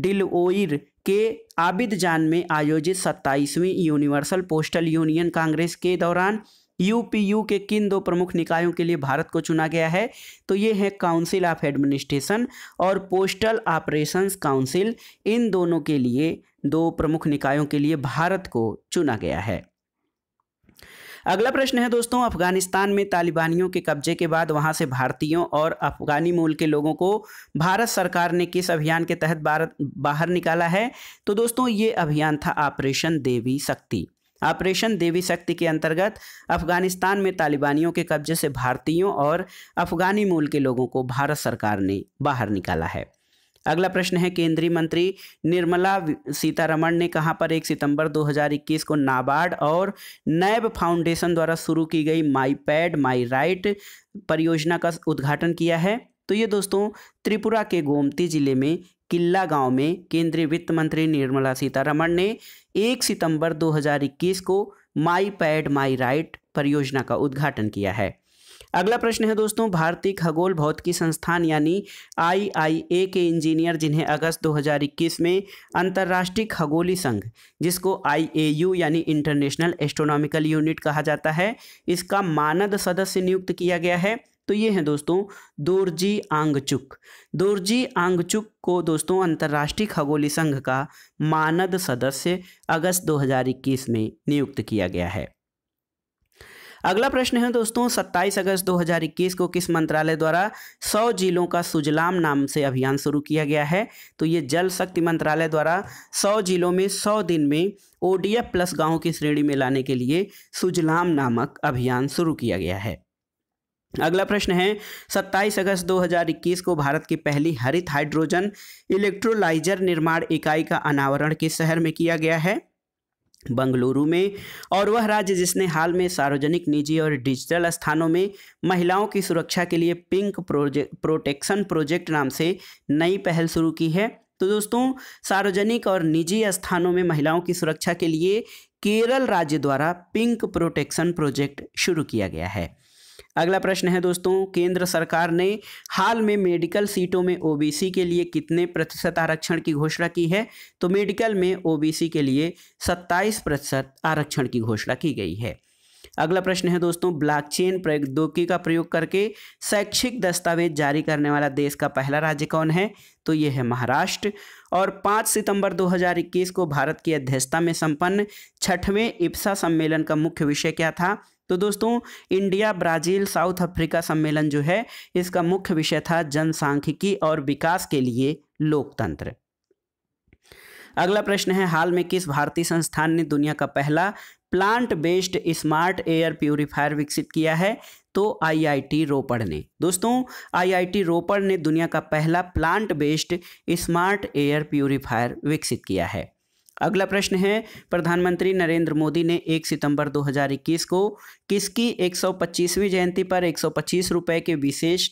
डिलओर के आबिद जान में आयोजित 27वीं यूनिवर्सल पोस्टल यूनियन कांग्रेस के दौरान यूपीयू के किन दो प्रमुख निकायों के लिए भारत को चुना गया है तो ये है काउंसिल ऑफ एडमिनिस्ट्रेशन और पोस्टल ऑपरेशंस काउंसिल इन दोनों के लिए दो प्रमुख निकायों के लिए भारत को चुना गया है अगला प्रश्न है दोस्तों अफगानिस्तान में तालिबानियों के कब्जे के बाद वहां से भारतीयों और अफगानी मूल के लोगों को भारत सरकार ने किस अभियान के तहत भारत बाहर निकाला है तो दोस्तों ये अभियान था ऑपरेशन देवी शक्ति ऑपरेशन देवी शक्ति के अंतर्गत अफगानिस्तान में तालिबानियों के कब्जे से भारतीयों और अफगानी मूल के लोगों को भारत सरकार ने बाहर निकाला है अगला प्रश्न है केंद्रीय मंत्री निर्मला सीतारमण ने कहाँ पर 1 सितंबर 2021 को नाबार्ड और नैब फाउंडेशन द्वारा शुरू की गई माई पैड माई राइट परियोजना का उद्घाटन किया है तो ये दोस्तों त्रिपुरा के गोमती जिले में किल्ला गांव में केंद्रीय वित्त मंत्री निर्मला सीतारमण ने 1 सितंबर 2021 को माई पैड माई राइट परियोजना का उद्घाटन किया है अगला प्रश्न है दोस्तों भारतीय खगोल भौतिकी संस्थान यानी आईआईए के इंजीनियर जिन्हें अगस्त 2021 में अंतर्राष्ट्रीय खगोली संघ जिसको आईएयू यानी इंटरनेशनल एस्ट्रोनॉमिकल यूनिट कहा जाता है इसका मानद सदस्य नियुक्त किया गया है तो ये हैं दोस्तों दोरजी आंगचुक दोरजी आंगचुक को दोस्तों अंतर्राष्ट्रीय खगोली संघ का मानद सदस्य अगस्त 2021 में नियुक्त किया गया है अगला प्रश्न है दोस्तों 27 अगस्त 2021 को किस मंत्रालय द्वारा 100 जिलों का सुजलाम नाम से अभियान शुरू किया गया है तो ये जल शक्ति मंत्रालय द्वारा 100 जिलों में 100 दिन में ओडीएफ प्लस गाँव की श्रेणी में लाने के लिए सुजलाम नामक अभियान शुरू किया गया है अगला प्रश्न है 27 अगस्त 2021 को भारत की पहली हरित हाइड्रोजन इलेक्ट्रोलाइजर निर्माण इकाई का अनावरण किस शहर में किया गया है बंगलुरु में और वह राज्य जिसने हाल में सार्वजनिक निजी और डिजिटल स्थानों में महिलाओं की सुरक्षा के लिए पिंक प्रोजेक्ट प्रोटेक्शन प्रोजेक्ट नाम से नई पहल शुरू की है तो दोस्तों सार्वजनिक और निजी स्थानों में महिलाओं की सुरक्षा के लिए केरल राज्य द्वारा पिंक प्रोटेक्शन प्रोजेक्ट शुरू किया गया है अगला प्रश्न है दोस्तों केंद्र सरकार ने हाल में मेडिकल सीटों में ओबीसी के लिए कितने प्रतिशत आरक्षण की घोषणा की है तो मेडिकल में ओबीसी के लिए 27 प्रतिशत आरक्षण की घोषणा की गई है अगला प्रश्न है दोस्तों ब्लॉकचेन प्रौद्योगिकी का प्रयोग करके शैक्षिक दस्तावेज जारी करने वाला देश का पहला राज्य कौन है तो ये है महाराष्ट्र और 5 सितंबर 2021 को भारत की अध्यक्षता में संपन्न छठवें इप्सा सम्मेलन का मुख्य विषय क्या था तो दोस्तों इंडिया ब्राज़ील साउथ अफ्रीका सम्मेलन जो है इसका मुख्य विषय था जनसांख्यिकी और विकास के लिए लोकतंत्र अगला प्रश्न है हाल में किस भारतीय संस्थान ने दुनिया का पहला plant based smart air purifier विकसित किया है तो आईआईटी रोपड़ ने दोस्तों आईआईटी रोपड़ ने दुनिया का पहला plant based smart air purifier विकसित किया है अगला प्रश्न है प्रधानमंत्री नरेंद्र मोदी ने 1 सितंबर 2021 को किसकी 125वीं जयंती पर एक रुपए के विशेष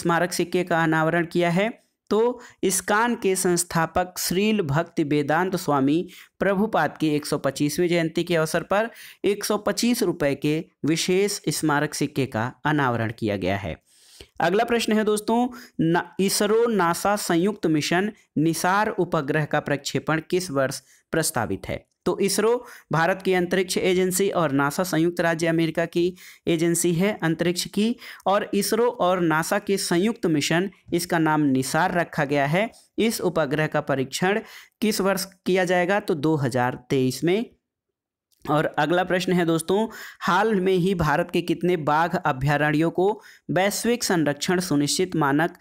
स्मारक सिक्के का अनावरण किया है तो इस्कान के संस्थापक श्रील भक्ति वेदांत स्वामी प्रभुपाद की 125वीं जयंती के अवसर पर एक रुपए के विशेष स्मारक सिक्के का अनावरण किया गया है अगला प्रश्न है दोस्तों ना, इसरो नासा संयुक्त मिशन निसार उपग्रह का प्रक्षेपण किस वर्ष प्रस्तावित है तो इसरो भारत की अंतरिक्ष एजेंसी और नासा संयुक्त राज्य अमेरिका की एजेंसी है अंतरिक्ष की और इसरो और नासा के संयुक्त मिशन इसका नाम निसार रखा गया है इस उपग्रह का परीक्षण किस वर्ष किया जाएगा तो 2023 में और अगला प्रश्न है दोस्तों हाल में ही भारत के कितने बाघ अभ्यारण्यों को वैश्विक संरक्षण सुनिश्चित मानक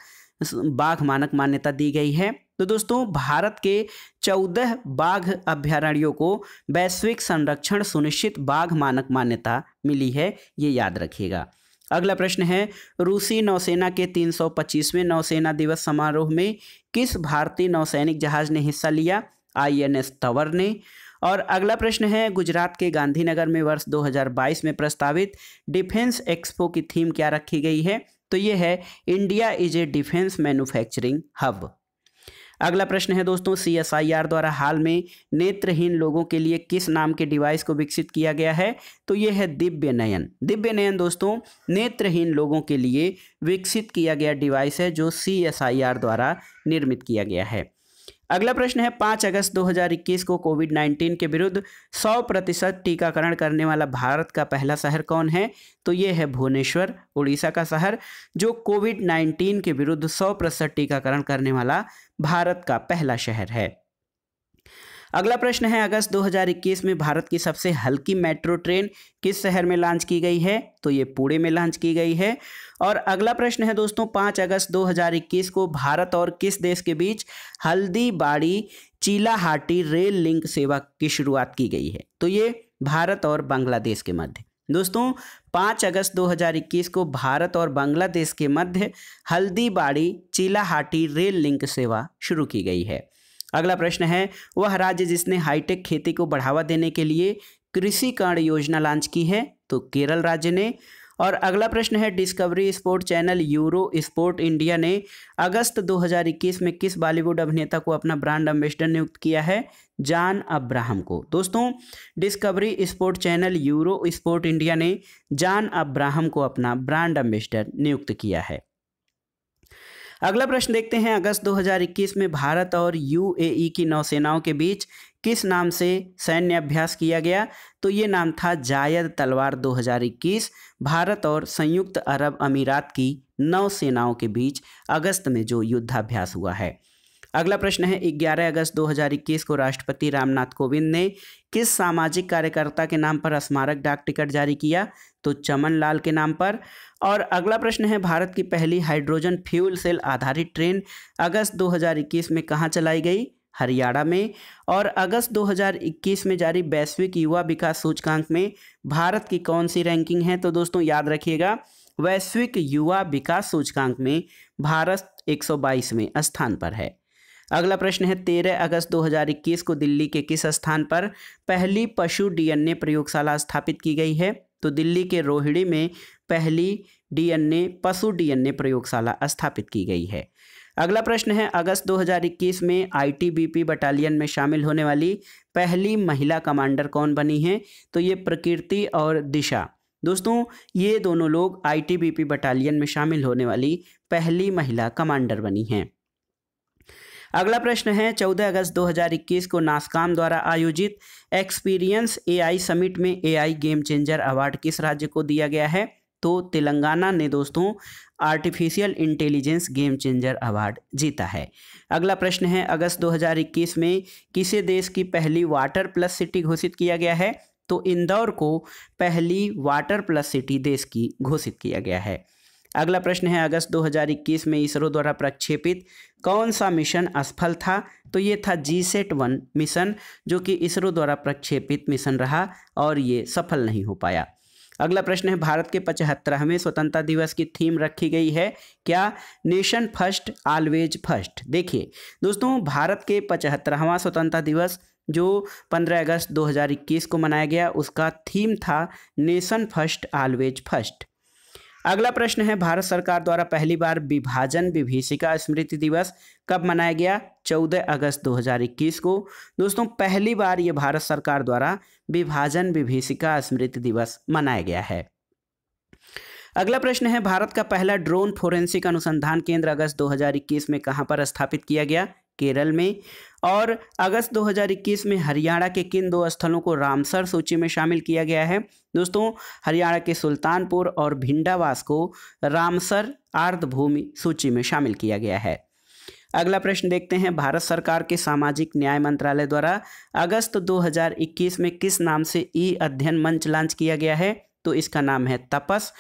बाघ मानक मान्यता दी गई है तो दोस्तों भारत के चौदह बाघ अभ्यारण्यों को वैश्विक संरक्षण सुनिश्चित बाघ मानक मान्यता मिली है ये याद रखिएगा अगला प्रश्न है रूसी नौसेना के 325वें नौसेना दिवस समारोह में किस भारतीय नौसैनिक जहाज ने हिस्सा लिया आई एन एस तवर ने और अगला प्रश्न है गुजरात के गांधीनगर में वर्ष 2022 में प्रस्तावित डिफेंस एक्सपो की थीम क्या रखी गई है तो ये है India is a defence manufacturing hub अगला प्रश्न है दोस्तों सी द्वारा हाल में नेत्रहीन लोगों के लिए किस नाम के डिवाइस को विकसित किया गया है तो ये है दिव्य नयन दिव्य नयन दोस्तों नेत्रहीन लोगों के लिए विकसित किया गया डिवाइस है जो सी द्वारा निर्मित किया गया है अगला प्रश्न है पाँच अगस्त 2021 को कोविड 19 के विरुद्ध 100 प्रतिशत टीकाकरण करने वाला भारत का पहला शहर कौन है तो ये है भुवनेश्वर उड़ीसा का शहर जो कोविड 19 के विरुद्ध 100 प्रतिशत टीकाकरण करने वाला भारत का पहला शहर है अगला प्रश्न है अगस्त 2021 में भारत की सबसे हल्की मेट्रो ट्रेन किस शहर में लॉन्च की गई है तो ये पुणे में लॉन्च की गई है और अगला प्रश्न है दोस्तों 5 अगस्त 2021 को भारत और किस देश के बीच हल्दीबाड़ी चीलाहाटी रेल लिंक सेवा की शुरुआत की गई है तो ये भारत और बांग्लादेश के मध्य दोस्तों 5 अगस्त 2021 को भारत और बांग्लादेश के मध्य हल्दीबाड़ी चीलाहाटी रेल लिंक सेवा शुरू की गई है अगला प्रश्न है वह राज्य जिसने हाईटेक खेती को बढ़ावा देने के लिए कृषि कर्ण योजना लॉन्च की है तो केरल राज्य ने और अगला प्रश्न है Discovery Sport channel Eurosport India ने अगस्त 2021 में किस बॉलीवुड अभिनेता को अपना ब्रांड एम्बेसडर नियुक्त किया है जान अब्राहम को दोस्तों Discovery Sport channel Eurosport India ने जान अब्राहम को अपना ब्रांड एम्बेसडर नियुक्त किया है अगला प्रश्न देखते हैं अगस्त 2021 में भारत और यूएई की नौसेनाओं के बीच किस नाम से सैन्य अभ्यास किया गया तो ये नाम था जायद तलवार 2021 भारत और संयुक्त अरब अमीरात की नौसेनाओं के बीच अगस्त में जो युद्धाभ्यास हुआ है अगला प्रश्न है 11 अगस्त 2021 को राष्ट्रपति रामनाथ कोविंद ने किस सामाजिक कार्यकर्ता के नाम पर स्मारक डाक टिकट जारी किया तो चमन लाल के नाम पर और अगला प्रश्न है भारत की पहली हाइड्रोजन फ्यूल सेल आधारित ट्रेन अगस्त 2021 में कहाँ चलाई गई हरियाणा में और अगस्त 2021 में जारी वैश्विक युवा विकास सूचकांक में भारत की कौन सी रैंकिंग है तो दोस्तों याद रखिएगा वैश्विक युवा विकास सूचकांक में भारत 122 में स्थान पर है अगला प्रश्न है 13 अगस्त 2021 को दिल्ली के किस स्थान पर पहली पशु डीएनए प्रयोगशाला स्थापित की गई है तो दिल्ली के रोहिणी में पहली डीएनए पशु डीएनए प्रयोगशाला स्थापित की गई है अगला प्रश्न है अगस्त 2021 में आईटीबीपी बटालियन में शामिल होने वाली पहली महिला कमांडर कौन बनी है तो ये प्रकृति और दिशा दोस्तों ये दोनों लोग आईटीबीपी बटालियन में शामिल होने वाली पहली महिला कमांडर बनी हैं अगला प्रश्न है 14 अगस्त 2021 को नासकाम द्वारा आयोजित एक्सपीरियंस एआई समिट में एआई गेम चेंजर अवार्ड किस राज्य को दिया गया है तो तेलंगाना ने दोस्तों artificial intelligence game changer award जीता है अगला प्रश्न है अगस्त 2021 में किसे देश की पहली वाटर प्लस सिटी घोषित किया गया है तो इंदौर को पहली वाटर प्लस सिटी देश की घोषित किया गया है अगला प्रश्न है अगस्त 2021 में इसरो द्वारा प्रक्षेपित कौन सा मिशन असफल था तो ये था जी सेट वन मिशन जो कि इसरो द्वारा प्रक्षेपित मिशन रहा और ये सफल नहीं हो पाया अगला प्रश्न है भारत के पचहत्तरवें स्वतंत्रता दिवस की थीम रखी गई है क्या नेशन फर्स्ट ऑलवेज फर्स्ट देखिए दोस्तों भारत के पचहत्तरवां स्वतंत्रता दिवस जो 15 अगस्त 2021 को मनाया गया उसका थीम था नेशन फर्स्ट ऑलवेज फर्स्ट अगला प्रश्न है भारत सरकार द्वारा पहली बार विभाजन विभीषिका स्मृति दिवस कब मनाया गया 14 अगस्त 2021 को दोस्तों पहली बार ये भारत सरकार द्वारा विभाजन विभीषिका स्मृति दिवस मनाया गया है अगला प्रश्न है भारत का पहला ड्रोन फोरेंसिक अनुसंधान केंद्र अगस्त 2021 में कहां पर स्थापित किया गया केरल में और अगस्त 2021 में हरियाणा के किन दो स्थलों को रामसर सूची में शामिल किया गया है दोस्तों हरियाणा के सुल्तानपुर और भिंडावास को रामसर आर्द्रभूमि सूची में शामिल किया गया है अगला प्रश्न देखते हैं भारत सरकार के सामाजिक न्याय मंत्रालय द्वारा अगस्त 2021 में किस नाम से ई अध्ययन मंच लॉन्च किया गया है तो इसका नाम है तपस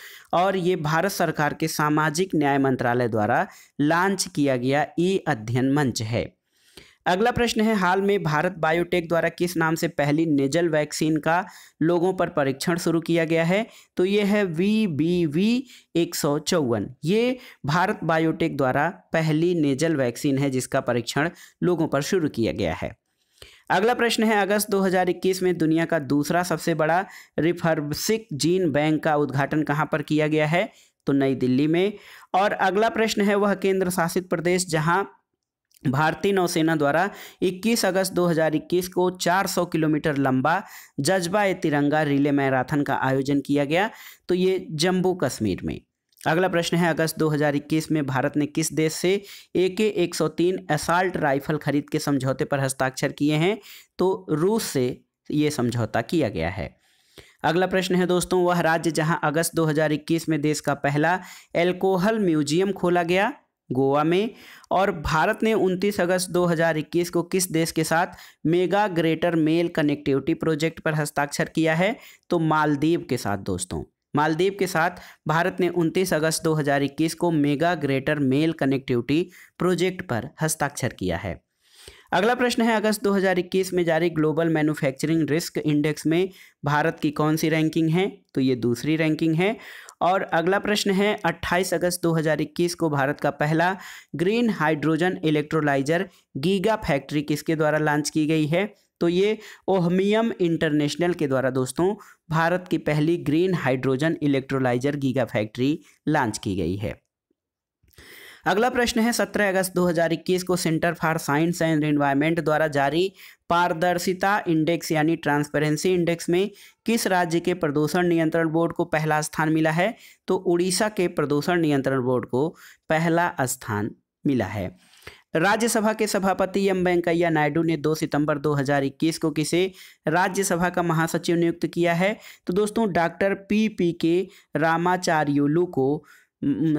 और ये भारत सरकार के सामाजिक न्याय मंत्रालय द्वारा लॉन्च किया गया ई अध्ययन मंच है अगला प्रश्न है हाल में भारत बायोटेक द्वारा किस नाम से पहली नेजल वैक्सीन का लोगों पर परीक्षण शुरू किया गया है तो ये है वी बी वी एक सौ चौवन ये भारत बायोटेक द्वारा पहली नेजल वैक्सीन है जिसका परीक्षण लोगों पर शुरू किया गया है अगला प्रश्न है अगस्त 2021 में दुनिया का दूसरा सबसे बड़ा रिफर्बसिक जीन बैंक का उद्घाटन कहाँ पर किया गया है तो नई दिल्ली में और अगला प्रश्न है वह केंद्र शासित प्रदेश जहाँ भारतीय नौसेना द्वारा 21 अगस्त 2021 को 400 किलोमीटर लंबा जज्बा ए तिरंगा रिले मैराथन का आयोजन किया गया तो ये जम्मू कश्मीर में अगला प्रश्न है अगस्त 2021 में भारत ने किस देश से ए के एक असाल्ट राइफल खरीद के समझौते पर हस्ताक्षर किए हैं तो रूस से ये समझौता किया गया है अगला प्रश्न है दोस्तों वह राज्य जहां अगस्त 2021 में देश का पहला एल्कोहल म्यूजियम खोला गया गोवा में और भारत ने 29 अगस्त 2021 को किस देश के साथ mega greater Male connectivity project पर हस्ताक्षर किया है तो मालदीव के साथ दोस्तों मालदीव के साथ भारत ने 29 अगस्त 2021 को mega greater Male connectivity project पर हस्ताक्षर किया है अगला प्रश्न है अगस्त 2021 में जारी ग्लोबल मैन्युफैक्चरिंग रिस्क इंडेक्स में भारत की कौन सी रैंकिंग है तो ये दूसरी रैंकिंग है और अगला प्रश्न है 28 अगस्त 2021 को भारत का पहला green hydrogen electrolyser giga factory किसके द्वारा लॉन्च की गई है तो ये ओहमियम इंटरनेशनल के द्वारा दोस्तों भारत की पहली green hydrogen electrolyser giga factory launch की गई है अगला प्रश्न है 17 अगस्त 2021 को centre for science and environment द्वारा जारी पारदर्शिता इंडेक्स यानी ट्रांसपेरेंसी इंडेक्स में किस राज्य के प्रदूषण नियंत्रण बोर्ड को पहला स्थान मिला है तो उड़ीसा के प्रदूषण नियंत्रण बोर्ड को पहला स्थान मिला है राज्यसभा के सभापति एम वेंकैया नायडू ने 2 सितंबर 2021 को किसे राज्यसभा का महासचिव नियुक्त किया है तो दोस्तों डॉक्टर पी पी के रामाचार्युलू को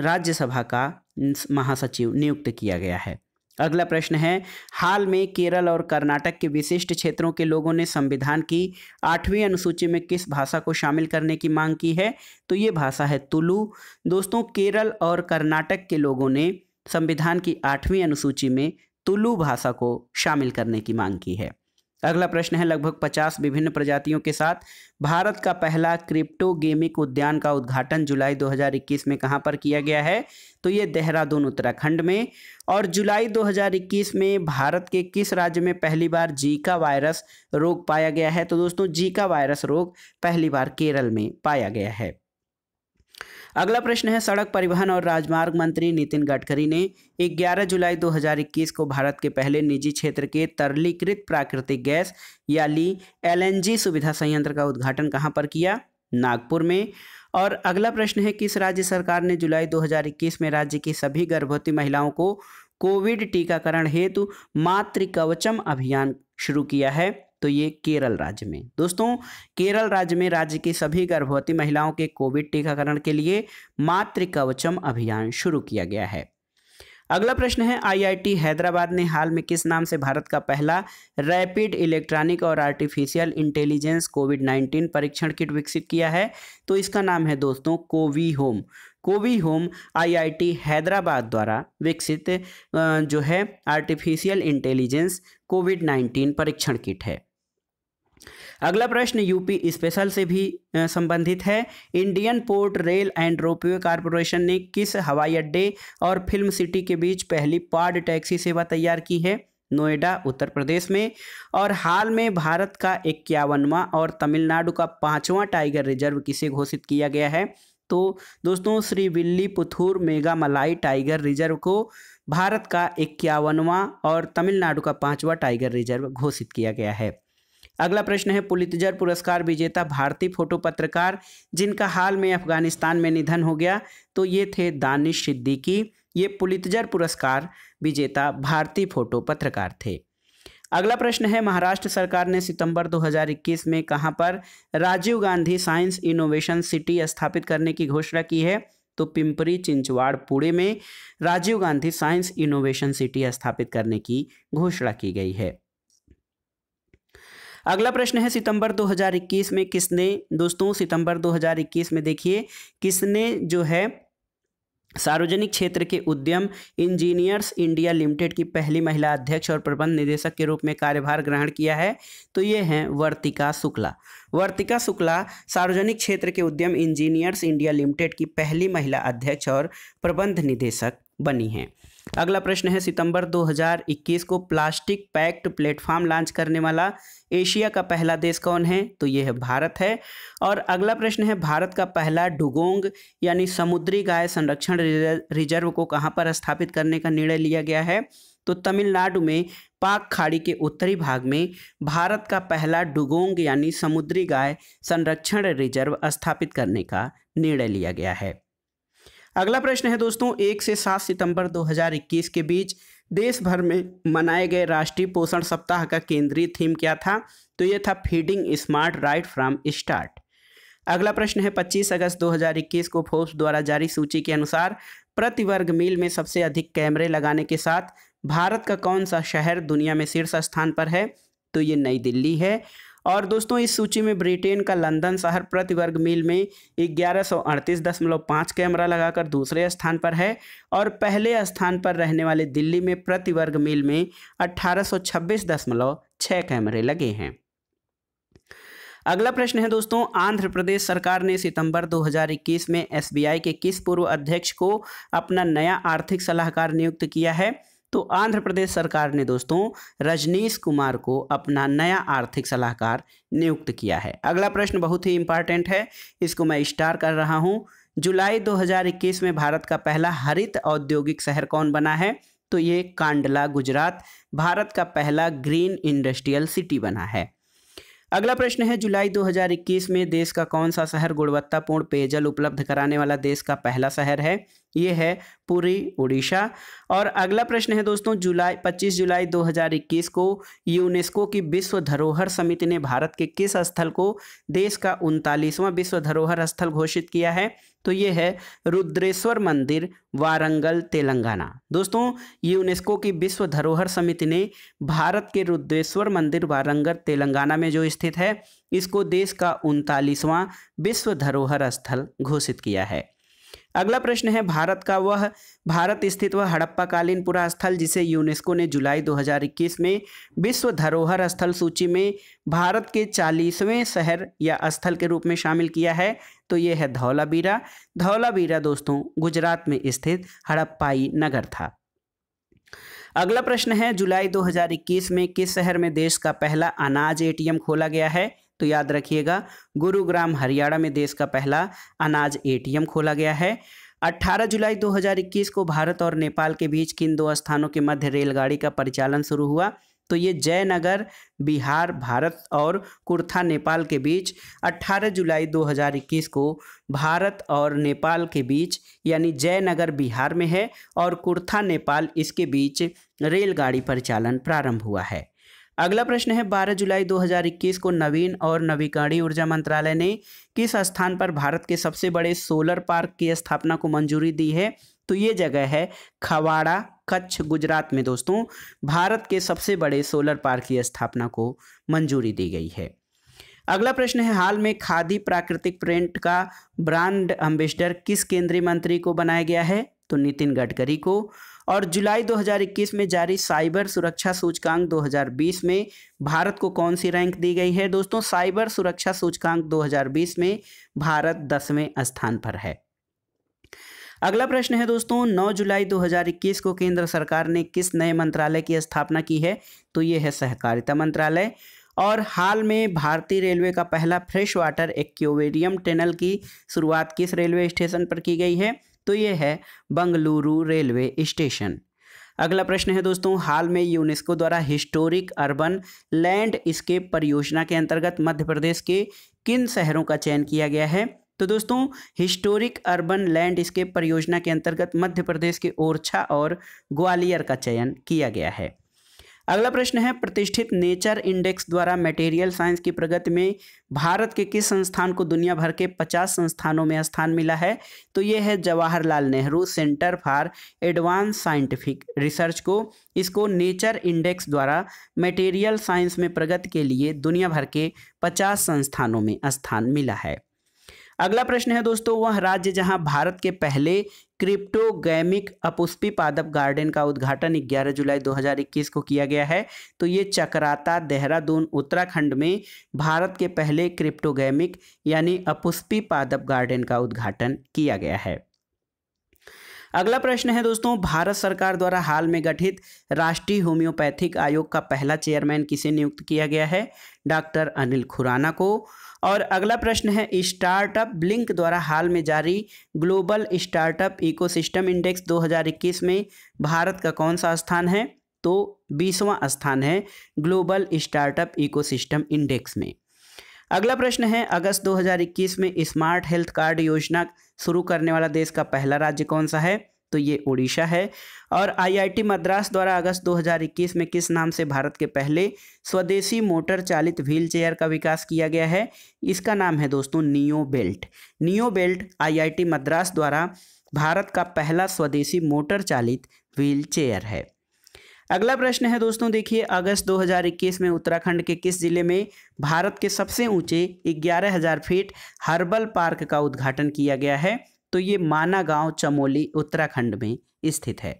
राज्यसभा का महासचिव नियुक्त किया गया है अगला प्रश्न है हाल में केरल और कर्नाटक के विशिष्ट क्षेत्रों के लोगों ने संविधान की आठवीं अनुसूची में किस भाषा को शामिल करने की मांग की है तो ये भाषा है तुलु दोस्तों केरल और कर्नाटक के लोगों ने संविधान की आठवीं अनुसूची में तुलु भाषा को शामिल करने की मांग की है अगला प्रश्न है लगभग 50 विभिन्न प्रजातियों के साथ भारत का पहला क्रिप्टो गेमिक उद्यान का उद्घाटन जुलाई 2021 में कहां पर किया गया है तो ये देहरादून उत्तराखंड में और जुलाई 2021 में भारत के किस राज्य में पहली बार जीका वायरस रोग पाया गया है तो दोस्तों जीका वायरस रोग पहली बार केरल में पाया गया है अगला प्रश्न है सड़क परिवहन और राजमार्ग मंत्री नितिन गडकरी ने 11 जुलाई 2021 को भारत के पहले निजी क्षेत्र के तरलीकृत प्राकृतिक गैस यानी एलएनजी सुविधा संयंत्र का उद्घाटन कहां पर किया नागपुर में और अगला प्रश्न है किस राज्य सरकार ने जुलाई 2021 में राज्य की सभी गर्भवती महिलाओं को कोविड टीकाकरण हेतु मातृ कवचम अभियान शुरू किया है तो ये केरल राज्य में दोस्तों केरल राज्य में राज्य की सभी गर्भवती महिलाओं के कोविड टीकाकरण के लिए मातृ कवचम अभियान शुरू किया गया है अगला प्रश्न है आईआईटी हैदराबाद ने हाल में किस नाम से भारत का पहला रैपिड इलेक्ट्रॉनिक और आर्टिफिशियल इंटेलिजेंस कोविड नाइन्टीन परीक्षण किट विकसित किया है तो इसका नाम है दोस्तों Covihome Covihome IIT Hyderabad द्वारा विकसित जो है आर्टिफिशियल इंटेलिजेंस कोविड नाइन्टीन परीक्षण किट है अगला प्रश्न यूपी स्पेशल से भी संबंधित है Indian port rail and ropeway corporation ने किस हवाई अड्डे और फिल्म सिटी के बीच पहली पार्ड टैक्सी सेवा तैयार की है नोएडा उत्तर प्रदेश में और हाल में भारत का इक्यावनवा और तमिलनाडु का पाँचवा टाइगर रिजर्व किसे घोषित किया गया है तो दोस्तों Srivilliputhur Megamalai tiger reserve को भारत का इक्यावनवा और तमिलनाडु का पाँचवा टाइगर रिजर्व घोषित किया गया है अगला प्रश्न है पुलितजर पुरस्कार विजेता भारतीय फोटो पत्रकार जिनका हाल में अफगानिस्तान में निधन हो गया तो ये थे दानिश सिद्दीकी ये पुलितजर पुरस्कार विजेता भारतीय फोटो पत्रकार थे अगला प्रश्न है महाराष्ट्र सरकार ने सितंबर 2021 में कहां पर Rajiv Gandhi science innovation city स्थापित करने की घोषणा की है तो पिंपरी चिंचवाड़ पुणे में Rajiv Gandhi science innovation city स्थापित करने की घोषणा की गई है अगला प्रश्न है सितंबर 2021 में किसने दोस्तों सितंबर 2021 में देखिए किसने जो है सार्वजनिक क्षेत्र के उद्यम इंजीनियर्स इंडिया लिमिटेड की पहली महिला अध्यक्ष और प्रबंध निदेशक के रूप में कार्यभार ग्रहण किया है तो ये हैं वर्तिका शुक्ला वर्तिका शुक्ला सार्वजनिक क्षेत्र के उद्यम इंजीनियर्स इंडिया लिमिटेड की पहली महिला अध्यक्ष और प्रबंध निदेशक बनी हैं अगला प्रश्न है सितंबर 2021 को प्लास्टिक पैक्ड प्लेटफॉर्म लॉन्च करने वाला एशिया का पहला देश कौन है तो यह है भारत है और अगला प्रश्न है भारत का पहला डुगोंग यानी समुद्री गाय संरक्षण रिजर्व को कहाँ पर स्थापित करने का निर्णय लिया गया है तो तमिलनाडु में पाक खाड़ी के उत्तरी भाग में भारत का पहला डुगोंग यानी समुद्री गाय संरक्षण रिजर्व स्थापित करने का निर्णय लिया गया है अगला प्रश्न है दोस्तों एक से सात सितंबर 2021 के बीच देश भर में मनाए गए राष्ट्रीय पोषण सप्ताह का केंद्रीय थीम क्या था तो यह था feeding smart right from start अगला प्रश्न है 25 अगस्त 2021 को फोर्स द्वारा जारी सूची के अनुसार प्रति वर्ग मील में सबसे अधिक कैमरे लगाने के साथ भारत का कौन सा शहर दुनिया में शीर्ष स्थान पर है तो ये नई दिल्ली है और दोस्तों इस सूची में ब्रिटेन का लंदन शहर प्रति वर्ग मील में ग्यारह कैमरा लगाकर दूसरे स्थान पर है और पहले स्थान पर रहने वाले दिल्ली में प्रति वर्ग मील में अट्ठारह कैमरे लगे हैं अगला प्रश्न है दोस्तों आंध्र प्रदेश सरकार ने सितंबर 2021 में एसबीआई के किस पूर्व अध्यक्ष को अपना नया आर्थिक सलाहकार नियुक्त किया है तो आंध्र प्रदेश सरकार ने दोस्तों रजनीश कुमार को अपना नया आर्थिक सलाहकार नियुक्त किया है अगला प्रश्न बहुत ही इंपॉर्टेंट है इसको मैं स्टार कर रहा हूँ जुलाई 2021 में भारत का पहला हरित औद्योगिक शहर कौन बना है तो ये कांडला गुजरात भारत का पहला ग्रीन इंडस्ट्रियल सिटी बना है अगला प्रश्न है जुलाई 2021 में देश का कौन सा शहर गुणवत्तापूर्ण पेयजल उपलब्ध कराने वाला देश का पहला शहर है ये है पूरी उड़ीसा और अगला प्रश्न है दोस्तों जुलाई 25 जुलाई 2021 को यूनेस्को की विश्व धरोहर समिति ने भारत के किस स्थल को देश का उनतालीसवां विश्व धरोहर स्थल घोषित किया है तो ये है रुद्रेश्वर मंदिर वारंगल तेलंगाना दोस्तों यूनेस्को की विश्व धरोहर समिति ने भारत के रुद्रेश्वर मंदिर वारंगल तेलंगाना में जो स्थित है इसको देश का उनतालीसवां विश्व धरोहर स्थल घोषित किया है अगला प्रश्न है भारत का वह भारत स्थित वह हड़प्पाकालीन स्थल जिसे यूनेस्को ने जुलाई 2021 में विश्व धरोहर स्थल सूची में भारत के 40वें शहर या स्थल के रूप में शामिल किया है तो ये है धौलाबीरा धौलाबीरा दोस्तों गुजरात में स्थित हड़प्पाई नगर था अगला प्रश्न है जुलाई 2021 में किस शहर में देश का पहला अनाज एटीएम खोला गया है तो याद रखिएगा गुरुग्राम हरियाणा में देश का पहला अनाज एटीएम खोला गया है 18 जुलाई 2021 को भारत और नेपाल के बीच किन दो स्थानों के मध्य रेलगाड़ी का परिचालन शुरू हुआ तो ये जयनगर बिहार भारत और कुर्था नेपाल के बीच 18 जुलाई 2021 को भारत और नेपाल के बीच यानी जयनगर बिहार में है और कुर्था नेपाल इसके बीच रेलगाड़ी परिचालन प्रारंभ हुआ है अगला प्रश्न है 12 जुलाई 2021 को नवीन और नवीकरणीय ऊर्जा मंत्रालय ने किस स्थान पर भारत के सबसे बड़े सोलर पार्क की स्थापना को मंजूरी दी है तो ये जगह है खवाड़ा कच्छ गुजरात में दोस्तों भारत के सबसे बड़े सोलर पार्क की स्थापना को मंजूरी दी गई है अगला प्रश्न है हाल में खादी प्राकृतिक प्रिंट का ब्रांड अम्बेसडर किस केंद्रीय मंत्री को बनाया गया है तो नितिन गडकरी को और जुलाई 2021 में जारी साइबर सुरक्षा सूचकांक 2020 में भारत को कौन सी रैंक दी गई है दोस्तों साइबर सुरक्षा सूचकांक 2020 में भारत दसवें स्थान पर है अगला प्रश्न है दोस्तों 9 जुलाई 2021 को केंद्र सरकार ने किस नए मंत्रालय की स्थापना की है तो ये है सहकारिता मंत्रालय और हाल में भारतीय रेलवे का पहला फ्रेश वाटर एक्वेरियम टनल की शुरुआत किस रेलवे स्टेशन पर की गई है तो ये है बंगलुरु रेलवे स्टेशन अगला प्रश्न है दोस्तों हाल में यूनेस्को द्वारा हिस्टोरिक अर्बन लैंडस्केप परियोजना के अंतर्गत मध्य प्रदेश के किन शहरों का चयन किया गया है तो दोस्तों हिस्टोरिक अर्बन लैंडस्केप परियोजना के अंतर्गत मध्य प्रदेश के ओरछा और ग्वालियर का चयन किया गया है अगला प्रश्न है प्रतिष्ठित नेचर इंडेक्स द्वारा मटेरियल साइंस की प्रगति में भारत के किस संस्थान को दुनिया भर के 50 संस्थानों में स्थान मिला है तो ये है Jawaharlal Nehru centre for advance scientific research को इसको नेचर इंडेक्स द्वारा मटेरियल साइंस में प्रगति के लिए दुनिया भर के पचास संस्थानों में स्थान मिला है अगला प्रश्न है दोस्तों वह राज्य जहां भारत के पहले क्रिप्टोगैमिक अपुष्पी पादप गार्डन का उद्घाटन 11 जुलाई 2021 को किया गया है तो ये चक्राता देहरादून उत्तराखंड में भारत के पहले क्रिप्टोगैमिक यानी अपुष्पी पादप गार्डन का उद्घाटन किया गया है अगला प्रश्न है दोस्तों भारत सरकार द्वारा हाल में गठित राष्ट्रीय होम्योपैथिक आयोग का पहला चेयरमैन किसे नियुक्त किया गया है डॉक्टर अनिल खुराना को और अगला प्रश्न है स्टार्टअप ब्लिंक द्वारा हाल में जारी ग्लोबल स्टार्टअप इकोसिस्टम इंडेक्स 2021 में भारत का कौन सा स्थान है तो बीसवां स्थान है ग्लोबल स्टार्टअप इकोसिस्टम इंडेक्स में अगला प्रश्न है अगस्त 2021 में स्मार्ट हेल्थ कार्ड योजना शुरू करने वाला देश का पहला राज्य कौन सा है तो ये उड़ीसा है और आईआईटी मद्रास द्वारा अगस्त 2021 में किस नाम से भारत के पहले स्वदेशी मोटर चालित व्हील चेयर का विकास किया गया है इसका नाम है दोस्तों neo belt neo belt I Madras द्वारा भारत का पहला स्वदेशी मोटर चालित व्हील चेयर है अगला प्रश्न है दोस्तों देखिए अगस्त 2021 में उत्तराखंड के किस जिले में भारत के सबसे ऊंचे 11,000 फीट हर्बल पार्क का उद्घाटन किया गया है तो ये माना गांव चमोली उत्तराखंड में स्थित है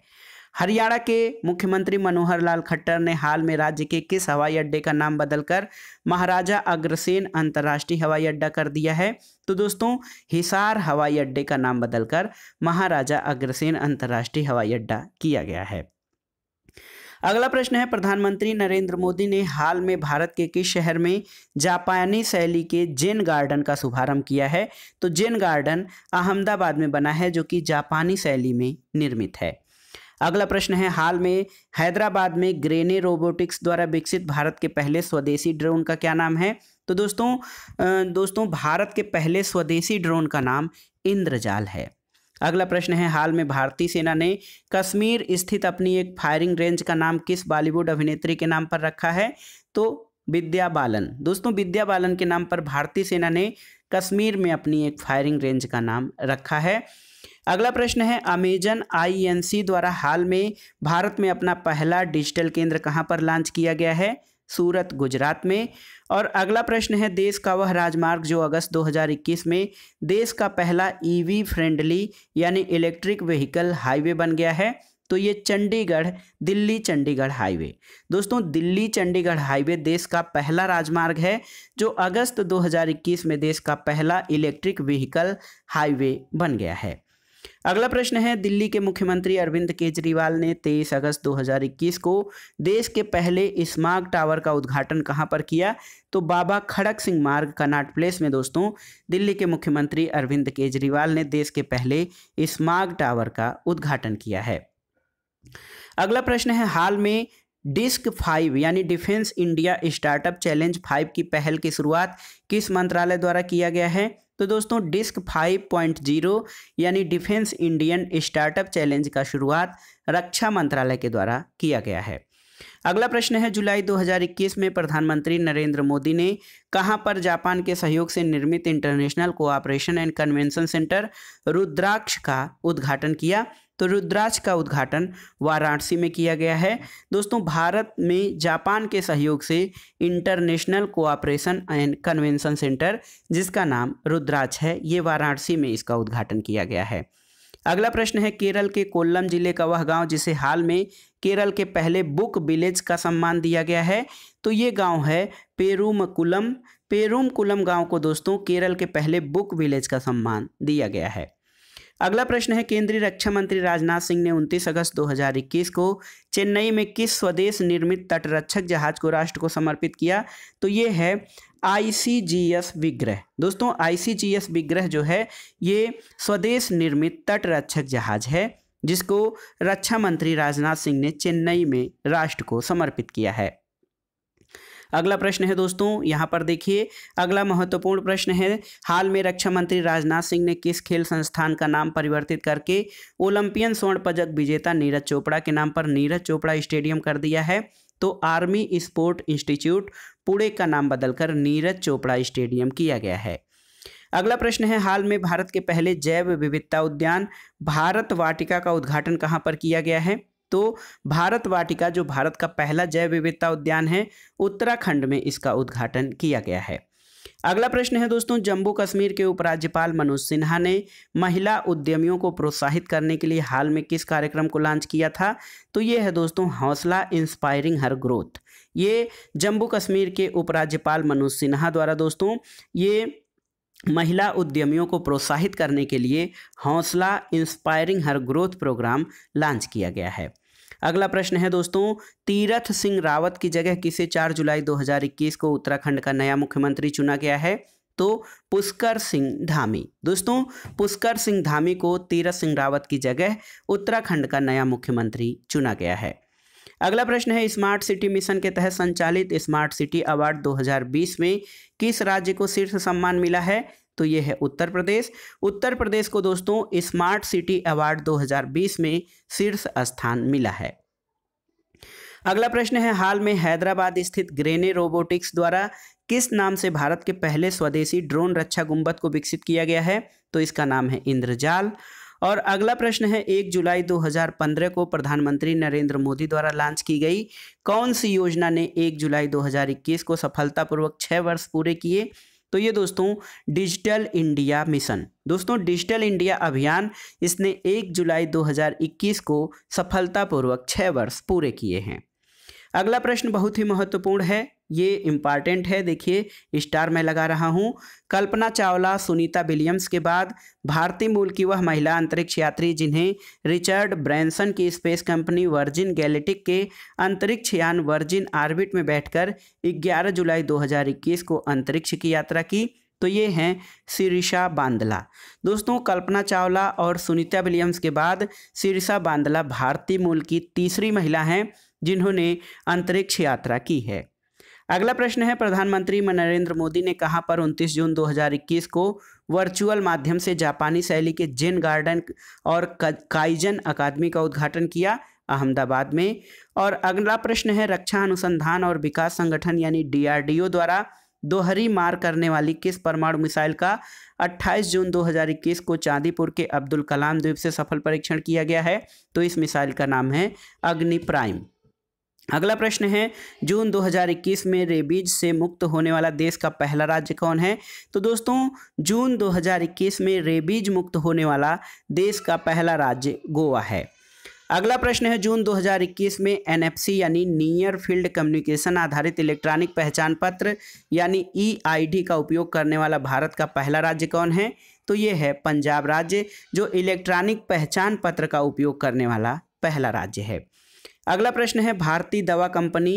हरियाणा के मुख्यमंत्री मनोहर लाल खट्टर ने हाल में राज्य के किस हवाई अड्डे का नाम बदलकर महाराजा अग्रसेन अंतर्राष्ट्रीय हवाई अड्डा कर दिया है तो दोस्तों हिसार हवाई अड्डे का नाम बदलकर महाराजा अग्रसेन अंतर्राष्ट्रीय हवाई अड्डा किया गया है अगला प्रश्न है प्रधानमंत्री नरेंद्र मोदी ने हाल में भारत के किस शहर में जापानी शैली के जेन गार्डन का शुभारंभ किया है तो जेन गार्डन अहमदाबाद में बना है जो कि जापानी शैली में निर्मित है अगला प्रश्न है हाल में हैदराबाद में ग्रेने रोबोटिक्स द्वारा विकसित भारत के पहले स्वदेशी ड्रोन का क्या नाम है तो दोस्तों दोस्तों भारत के पहले स्वदेशी ड्रोन का नाम इंद्रजाल है अगला प्रश्न है हाल में भारतीय सेना ने कश्मीर स्थित अपनी एक फायरिंग रेंज का नाम किस बॉलीवुड अभिनेत्री के नाम पर रखा है तो विद्या बालन दोस्तों विद्या बालन के नाम पर भारतीय सेना ने कश्मीर में अपनी एक फायरिंग रेंज का नाम रखा है अगला प्रश्न है अमेजन आईएनसी द्वारा हाल में भारत में अपना पहला डिजिटल केंद्र कहाँ पर लॉन्च किया गया है सूरत गुजरात में और अगला प्रश्न है देश का वह राजमार्ग जो अगस्त 2021 में देश का पहला ईवी e फ्रेंडली यानी इलेक्ट्रिक व्हीकल हाईवे बन गया है तो ये चंडीगढ़ दिल्ली चंडीगढ़ हाईवे दोस्तों दिल्ली चंडीगढ़ हाईवे देश का पहला राजमार्ग है जो अगस्त 2021 में देश का पहला इलेक्ट्रिक व्हीकल हाईवे बन गया है अगला प्रश्न है दिल्ली के मुख्यमंत्री अरविंद केजरीवाल ने 23 अगस्त 2021 को देश के पहले स्मार्ग टावर का उद्घाटन कहां पर किया तो बाबा खड़क सिंह मार्ग कनाट प्लेस में दोस्तों दिल्ली के मुख्यमंत्री अरविंद केजरीवाल ने देश के पहले स्मार्क टावर का उद्घाटन किया है अगला प्रश्न है हाल में डिस्क फाइव यानी defence India startup challenge five की पहल की शुरुआत किस मंत्रालय द्वारा किया गया है तो दोस्तों डिस्क 5.0 यानी डिफेंस इंडियन स्टार्टअप चैलेंज का शुरुआत रक्षा मंत्रालय के द्वारा किया गया है अगला प्रश्न है जुलाई 2021 में प्रधानमंत्री नरेंद्र मोदी ने कहां पर जापान के सहयोग से निर्मित international cooperation and convention centre Rudraksh का उद्घाटन किया तो रुद्राक्ष का उद्घाटन वाराणसी में किया गया है दोस्तों भारत में जापान के सहयोग से international cooperation and convention centre जिसका नाम रुद्राक्ष है ये वाराणसी में इसका उद्घाटन किया गया है अगला प्रश्न है केरल के कोल्लम जिले का वह गांव जिसे हाल में केरल के पहले बुक विलेज का सम्मान दिया गया है तो ये गांव है पेरूमकुलम पेरूमकुलम गांव को दोस्तों केरल के पहले बुक विलेज का सम्मान दिया गया है अगला प्रश्न है केंद्रीय रक्षा मंत्री राजनाथ सिंह ने 29 अगस्त 2021 को चेन्नई में किस स्वदेश निर्मित तटरक्षक जहाज को राष्ट्र को समर्पित किया तो ये है आई सी जी एस विग्रह दोस्तों आई सी जी एस विग्रह जो है ये स्वदेश निर्मित तटरक्षक जहाज है जिसको रक्षा मंत्री राजनाथ सिंह ने चेन्नई में राष्ट्र को समर्पित किया है अगला प्रश्न है दोस्तों यहाँ पर देखिए अगला महत्वपूर्ण प्रश्न है हाल में रक्षा मंत्री राजनाथ सिंह ने किस खेल संस्थान का नाम परिवर्तित करके ओलंपियन स्वर्ण पदक विजेता नीरज चोपड़ा के नाम पर नीरज चोपड़ा स्टेडियम कर दिया है तो आर्मी स्पोर्ट इंस्टीट्यूट पुणे का नाम बदलकर नीरज चोपड़ा स्टेडियम किया गया है अगला प्रश्न है हाल में भारत के पहले जैव विविधता उद्यान भारत वाटिका का उद्घाटन कहाँ पर किया गया है तो भारत वाटिका जो भारत का पहला जैव विविधता उद्यान है उत्तराखंड में इसका उद्घाटन किया गया है अगला प्रश्न है दोस्तों जम्मू कश्मीर के उपराज्यपाल मनोज सिन्हा ने महिला उद्यमियों को प्रोत्साहित करने के लिए हाल में किस कार्यक्रम को लॉन्च किया था तो ये है दोस्तों हौसला इंस्पायरिंग हर ग्रोथ ये जम्मू कश्मीर के उपराज्यपाल मनोज सिन्हा द्वारा दोस्तों ये महिला उद्यमियों को प्रोत्साहित करने के लिए हौसला inspiring her growth program launch किया गया है अगला प्रश्न है दोस्तों तीरथ सिंह रावत की जगह किसे 4 जुलाई 2021 को उत्तराखंड का नया मुख्यमंत्री चुना गया है तो पुष्कर सिंह धामी दोस्तों पुष्कर सिंह धामी को तीरथ सिंह रावत की जगह उत्तराखंड का नया मुख्यमंत्री चुना गया है अगला प्रश्न है स्मार्ट सिटी मिशन के तहत संचालित स्मार्ट सिटी अवार्ड 2020 में किस राज्य को शीर्ष सम्मान मिला है तो यह है उत्तर प्रदेश उत्तर प्रदेश को दोस्तों स्मार्ट सिटी अवार्ड 2020 में शीर्ष स्थान मिला है अगला प्रश्न है हाल में हैदराबाद स्थित ग्रेने रोबोटिक्स द्वारा किस नाम से भारत के पहले स्वदेशी ड्रोन रक्षा गुंबद को विकसित किया गया है तो इसका नाम है इंद्रजाल और अगला प्रश्न है एक जुलाई 2015 को प्रधानमंत्री नरेंद्र मोदी द्वारा लॉन्च की गई कौन सी योजना ने एक जुलाई 2021 को सफलतापूर्वक छः वर्ष पूरे किए तो ये दोस्तों डिजिटल इंडिया मिशन दोस्तों डिजिटल इंडिया अभियान इसने एक जुलाई 2021 को सफलतापूर्वक छः वर्ष पूरे किए हैं अगला प्रश्न बहुत ही महत्वपूर्ण है ये इम्पॉर्टेंट है देखिए स्टार मैं लगा रहा हूँ कल्पना चावला सुनीता विलियम्स के बाद भारतीय मूल की वह महिला अंतरिक्ष यात्री जिन्हें रिचर्ड ब्रैंसन की स्पेस कंपनी वर्जिन गैलेटिक के अंतरिक्ष यान वर्जिन आर्बिट में बैठकर 11 जुलाई 2021 को अंतरिक्ष की यात्रा की तो ये हैं सिरिशा बांदला दोस्तों कल्पना चावला और सुनीता विलियम्स के बाद सिरिशा बांदला भारतीय मूल की तीसरी महिला हैं जिन्होंने अंतरिक्ष यात्रा की है अगला प्रश्न है प्रधानमंत्री नरेंद्र मोदी ने कहाँ पर 29 जून 2021 को वर्चुअल माध्यम से जापानी शैली के जेन गार्डन और काइजन अकादमी का उद्घाटन किया अहमदाबाद में और अगला प्रश्न है रक्षा अनुसंधान और विकास संगठन यानी डीआरडीओ द्वारा दोहरी मार करने वाली किस परमाणु मिसाइल का 28 जून 2021 को चांदीपुर के अब्दुल कलाम द्वीप से सफल परीक्षण किया गया है तो इस मिसाइल का नाम है अग्नि प्राइम अगला प्रश्न है जून 2021 में रेबीज से मुक्त होने वाला देश का पहला राज्य कौन है तो दोस्तों जून 2021 में रेबीज मुक्त होने वाला देश का पहला राज्य गोवा है अगला प्रश्न है जून 2021 में एनएफसी यानी नियर फील्ड कम्युनिकेशन आधारित इलेक्ट्रॉनिक पहचान पत्र यानी ईआईडी e का उपयोग करने वाला भारत का पहला राज्य कौन है तो ये है पंजाब राज्य जो इलेक्ट्रॉनिक पहचान पत्र का उपयोग करने वाला पहला राज्य है अगला प्रश्न है भारतीय दवा कंपनी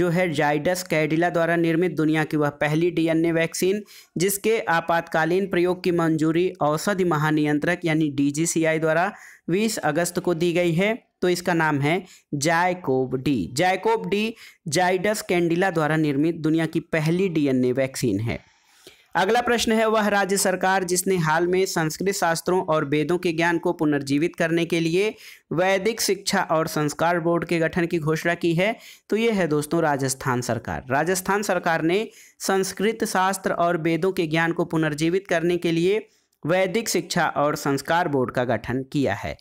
जो है जाइडस कैडिला द्वारा निर्मित दुनिया की वह पहली डीएनए वैक्सीन जिसके आपातकालीन प्रयोग की मंजूरी औषधि महानियंत्रक यानी डीजीसीआई द्वारा 20 अगस्त को दी गई है तो इसका नाम है ZyCoV D ZyCoV D Zydus Cadila द्वारा निर्मित दुनिया की पहली डीएनए वैक्सीन है अगला प्रश्न है वह राज्य सरकार जिसने हाल में संस्कृत शास्त्रों और वेदों के ज्ञान को पुनर्जीवित करने के लिए वैदिक शिक्षा और संस्कार बोर्ड के गठन की घोषणा की है तो यह है दोस्तों राजस्थान सरकार राजस्थान सरकार ने संस्कृत शास्त्र और वेदों के ज्ञान को पुनर्जीवित करने के लिए वैदिक शिक्षा और संस्कार बोर्ड का गठन किया है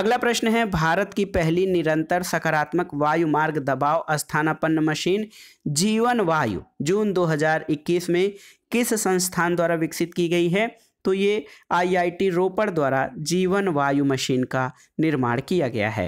अगला प्रश्न है भारत की पहली निरंतर सकारात्मक वायु मार्ग दबाव स्थानापन्न मशीन जीवन वायु जून 2021 में किस संस्थान द्वारा विकसित की गई है तो ये आईआईटी रोपड़ द्वारा जीवन वायु मशीन का निर्माण किया गया है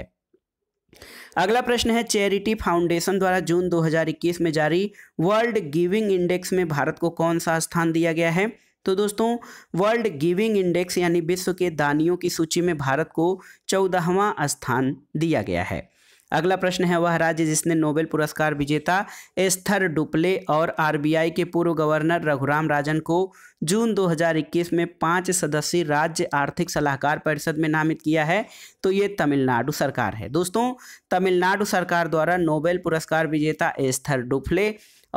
अगला प्रश्न है चैरिटी फाउंडेशन द्वारा जून 2021 में जारी वर्ल्ड गिविंग इंडेक्स में भारत को कौन सा स्थान दिया गया है तो दोस्तों वर्ल्ड गिविंग इंडेक्स यानी विश्व के दानियों की सूची में भारत को चौदहवा स्थान दिया गया है अगला प्रश्न है वह राज्य जिसने नोबेल पुरस्कार विजेता एस्थर डुपले और आरबीआई के पूर्व गवर्नर रघुराम राजन को जून 2021 में पाँच सदस्यीय राज्य आर्थिक सलाहकार परिषद में नामित किया है तो ये तमिलनाडु सरकार है दोस्तों तमिलनाडु सरकार द्वारा नोबेल पुरस्कार विजेता एस्थर डुपले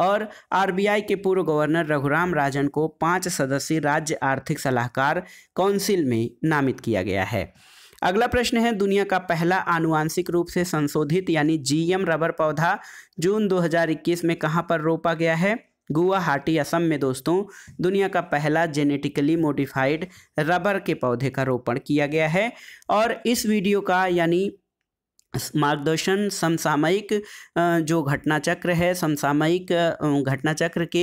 और आरबीआई के पूर्व गवर्नर रघुराम राजन को पाँच सदस्यीय राज्य आर्थिक सलाहकार काउंसिल में नामित किया गया है अगला प्रश्न है दुनिया का पहला आनुवांशिक रूप से संशोधित यानी जीएम रबर पौधा जून 2021 में कहाँ पर रोपा गया है गुवाहाटी असम में दोस्तों दुनिया का पहला जेनेटिकली मोडिफाइड रबर के पौधे का रोपण किया गया है और इस वीडियो का यानी मार्गदर्शन समसामयिक जो घटना चक्र है समसामयिक घटना चक्र के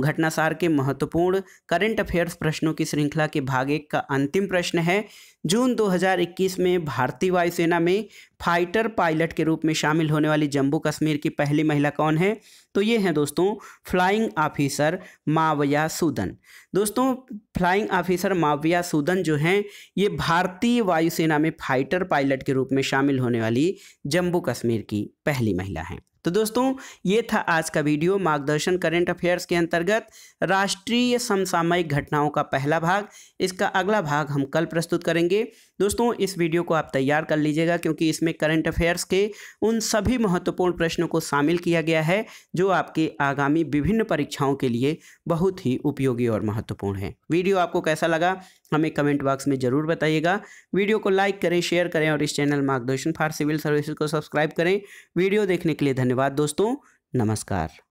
घटनासार के महत्वपूर्ण करंट अफेयर्स प्रश्नों की श्रृंखला के भाग एक का अंतिम प्रश्न है जून 2021 में भारतीय वायुसेना में फाइटर पायलट के रूप में शामिल होने वाली जम्मू कश्मीर की पहली महिला कौन है तो ये हैं दोस्तों फ्लाइंग ऑफिसर माविया सूदन दोस्तों फ्लाइंग ऑफिसर माविया सूदन जो हैं ये भारतीय वायुसेना में फाइटर पायलट के रूप में शामिल होने वाली जम्मू कश्मीर की पहली महिला हैं तो दोस्तों ये था आज का वीडियो मार्गदर्शन करंट अफेयर्स के अंतर्गत राष्ट्रीय समसामयिक घटनाओं का पहला भाग इसका अगला भाग हम कल प्रस्तुत करेंगे दोस्तों इस वीडियो को आप तैयार कर लीजिएगा क्योंकि इसमें करंट अफेयर्स के उन सभी महत्वपूर्ण प्रश्नों को शामिल किया गया है जो आपके आगामी विभिन्न परीक्षाओं के लिए बहुत ही उपयोगी और महत्वपूर्ण है वीडियो आपको कैसा लगा हमें कमेंट बॉक्स में ज़रूर बताइएगा वीडियो को लाइक करें शेयर करें और इस channel Margdarshan for civil services को सब्सक्राइब करें वीडियो देखने के लिए धन्यवाद दोस्तों नमस्कार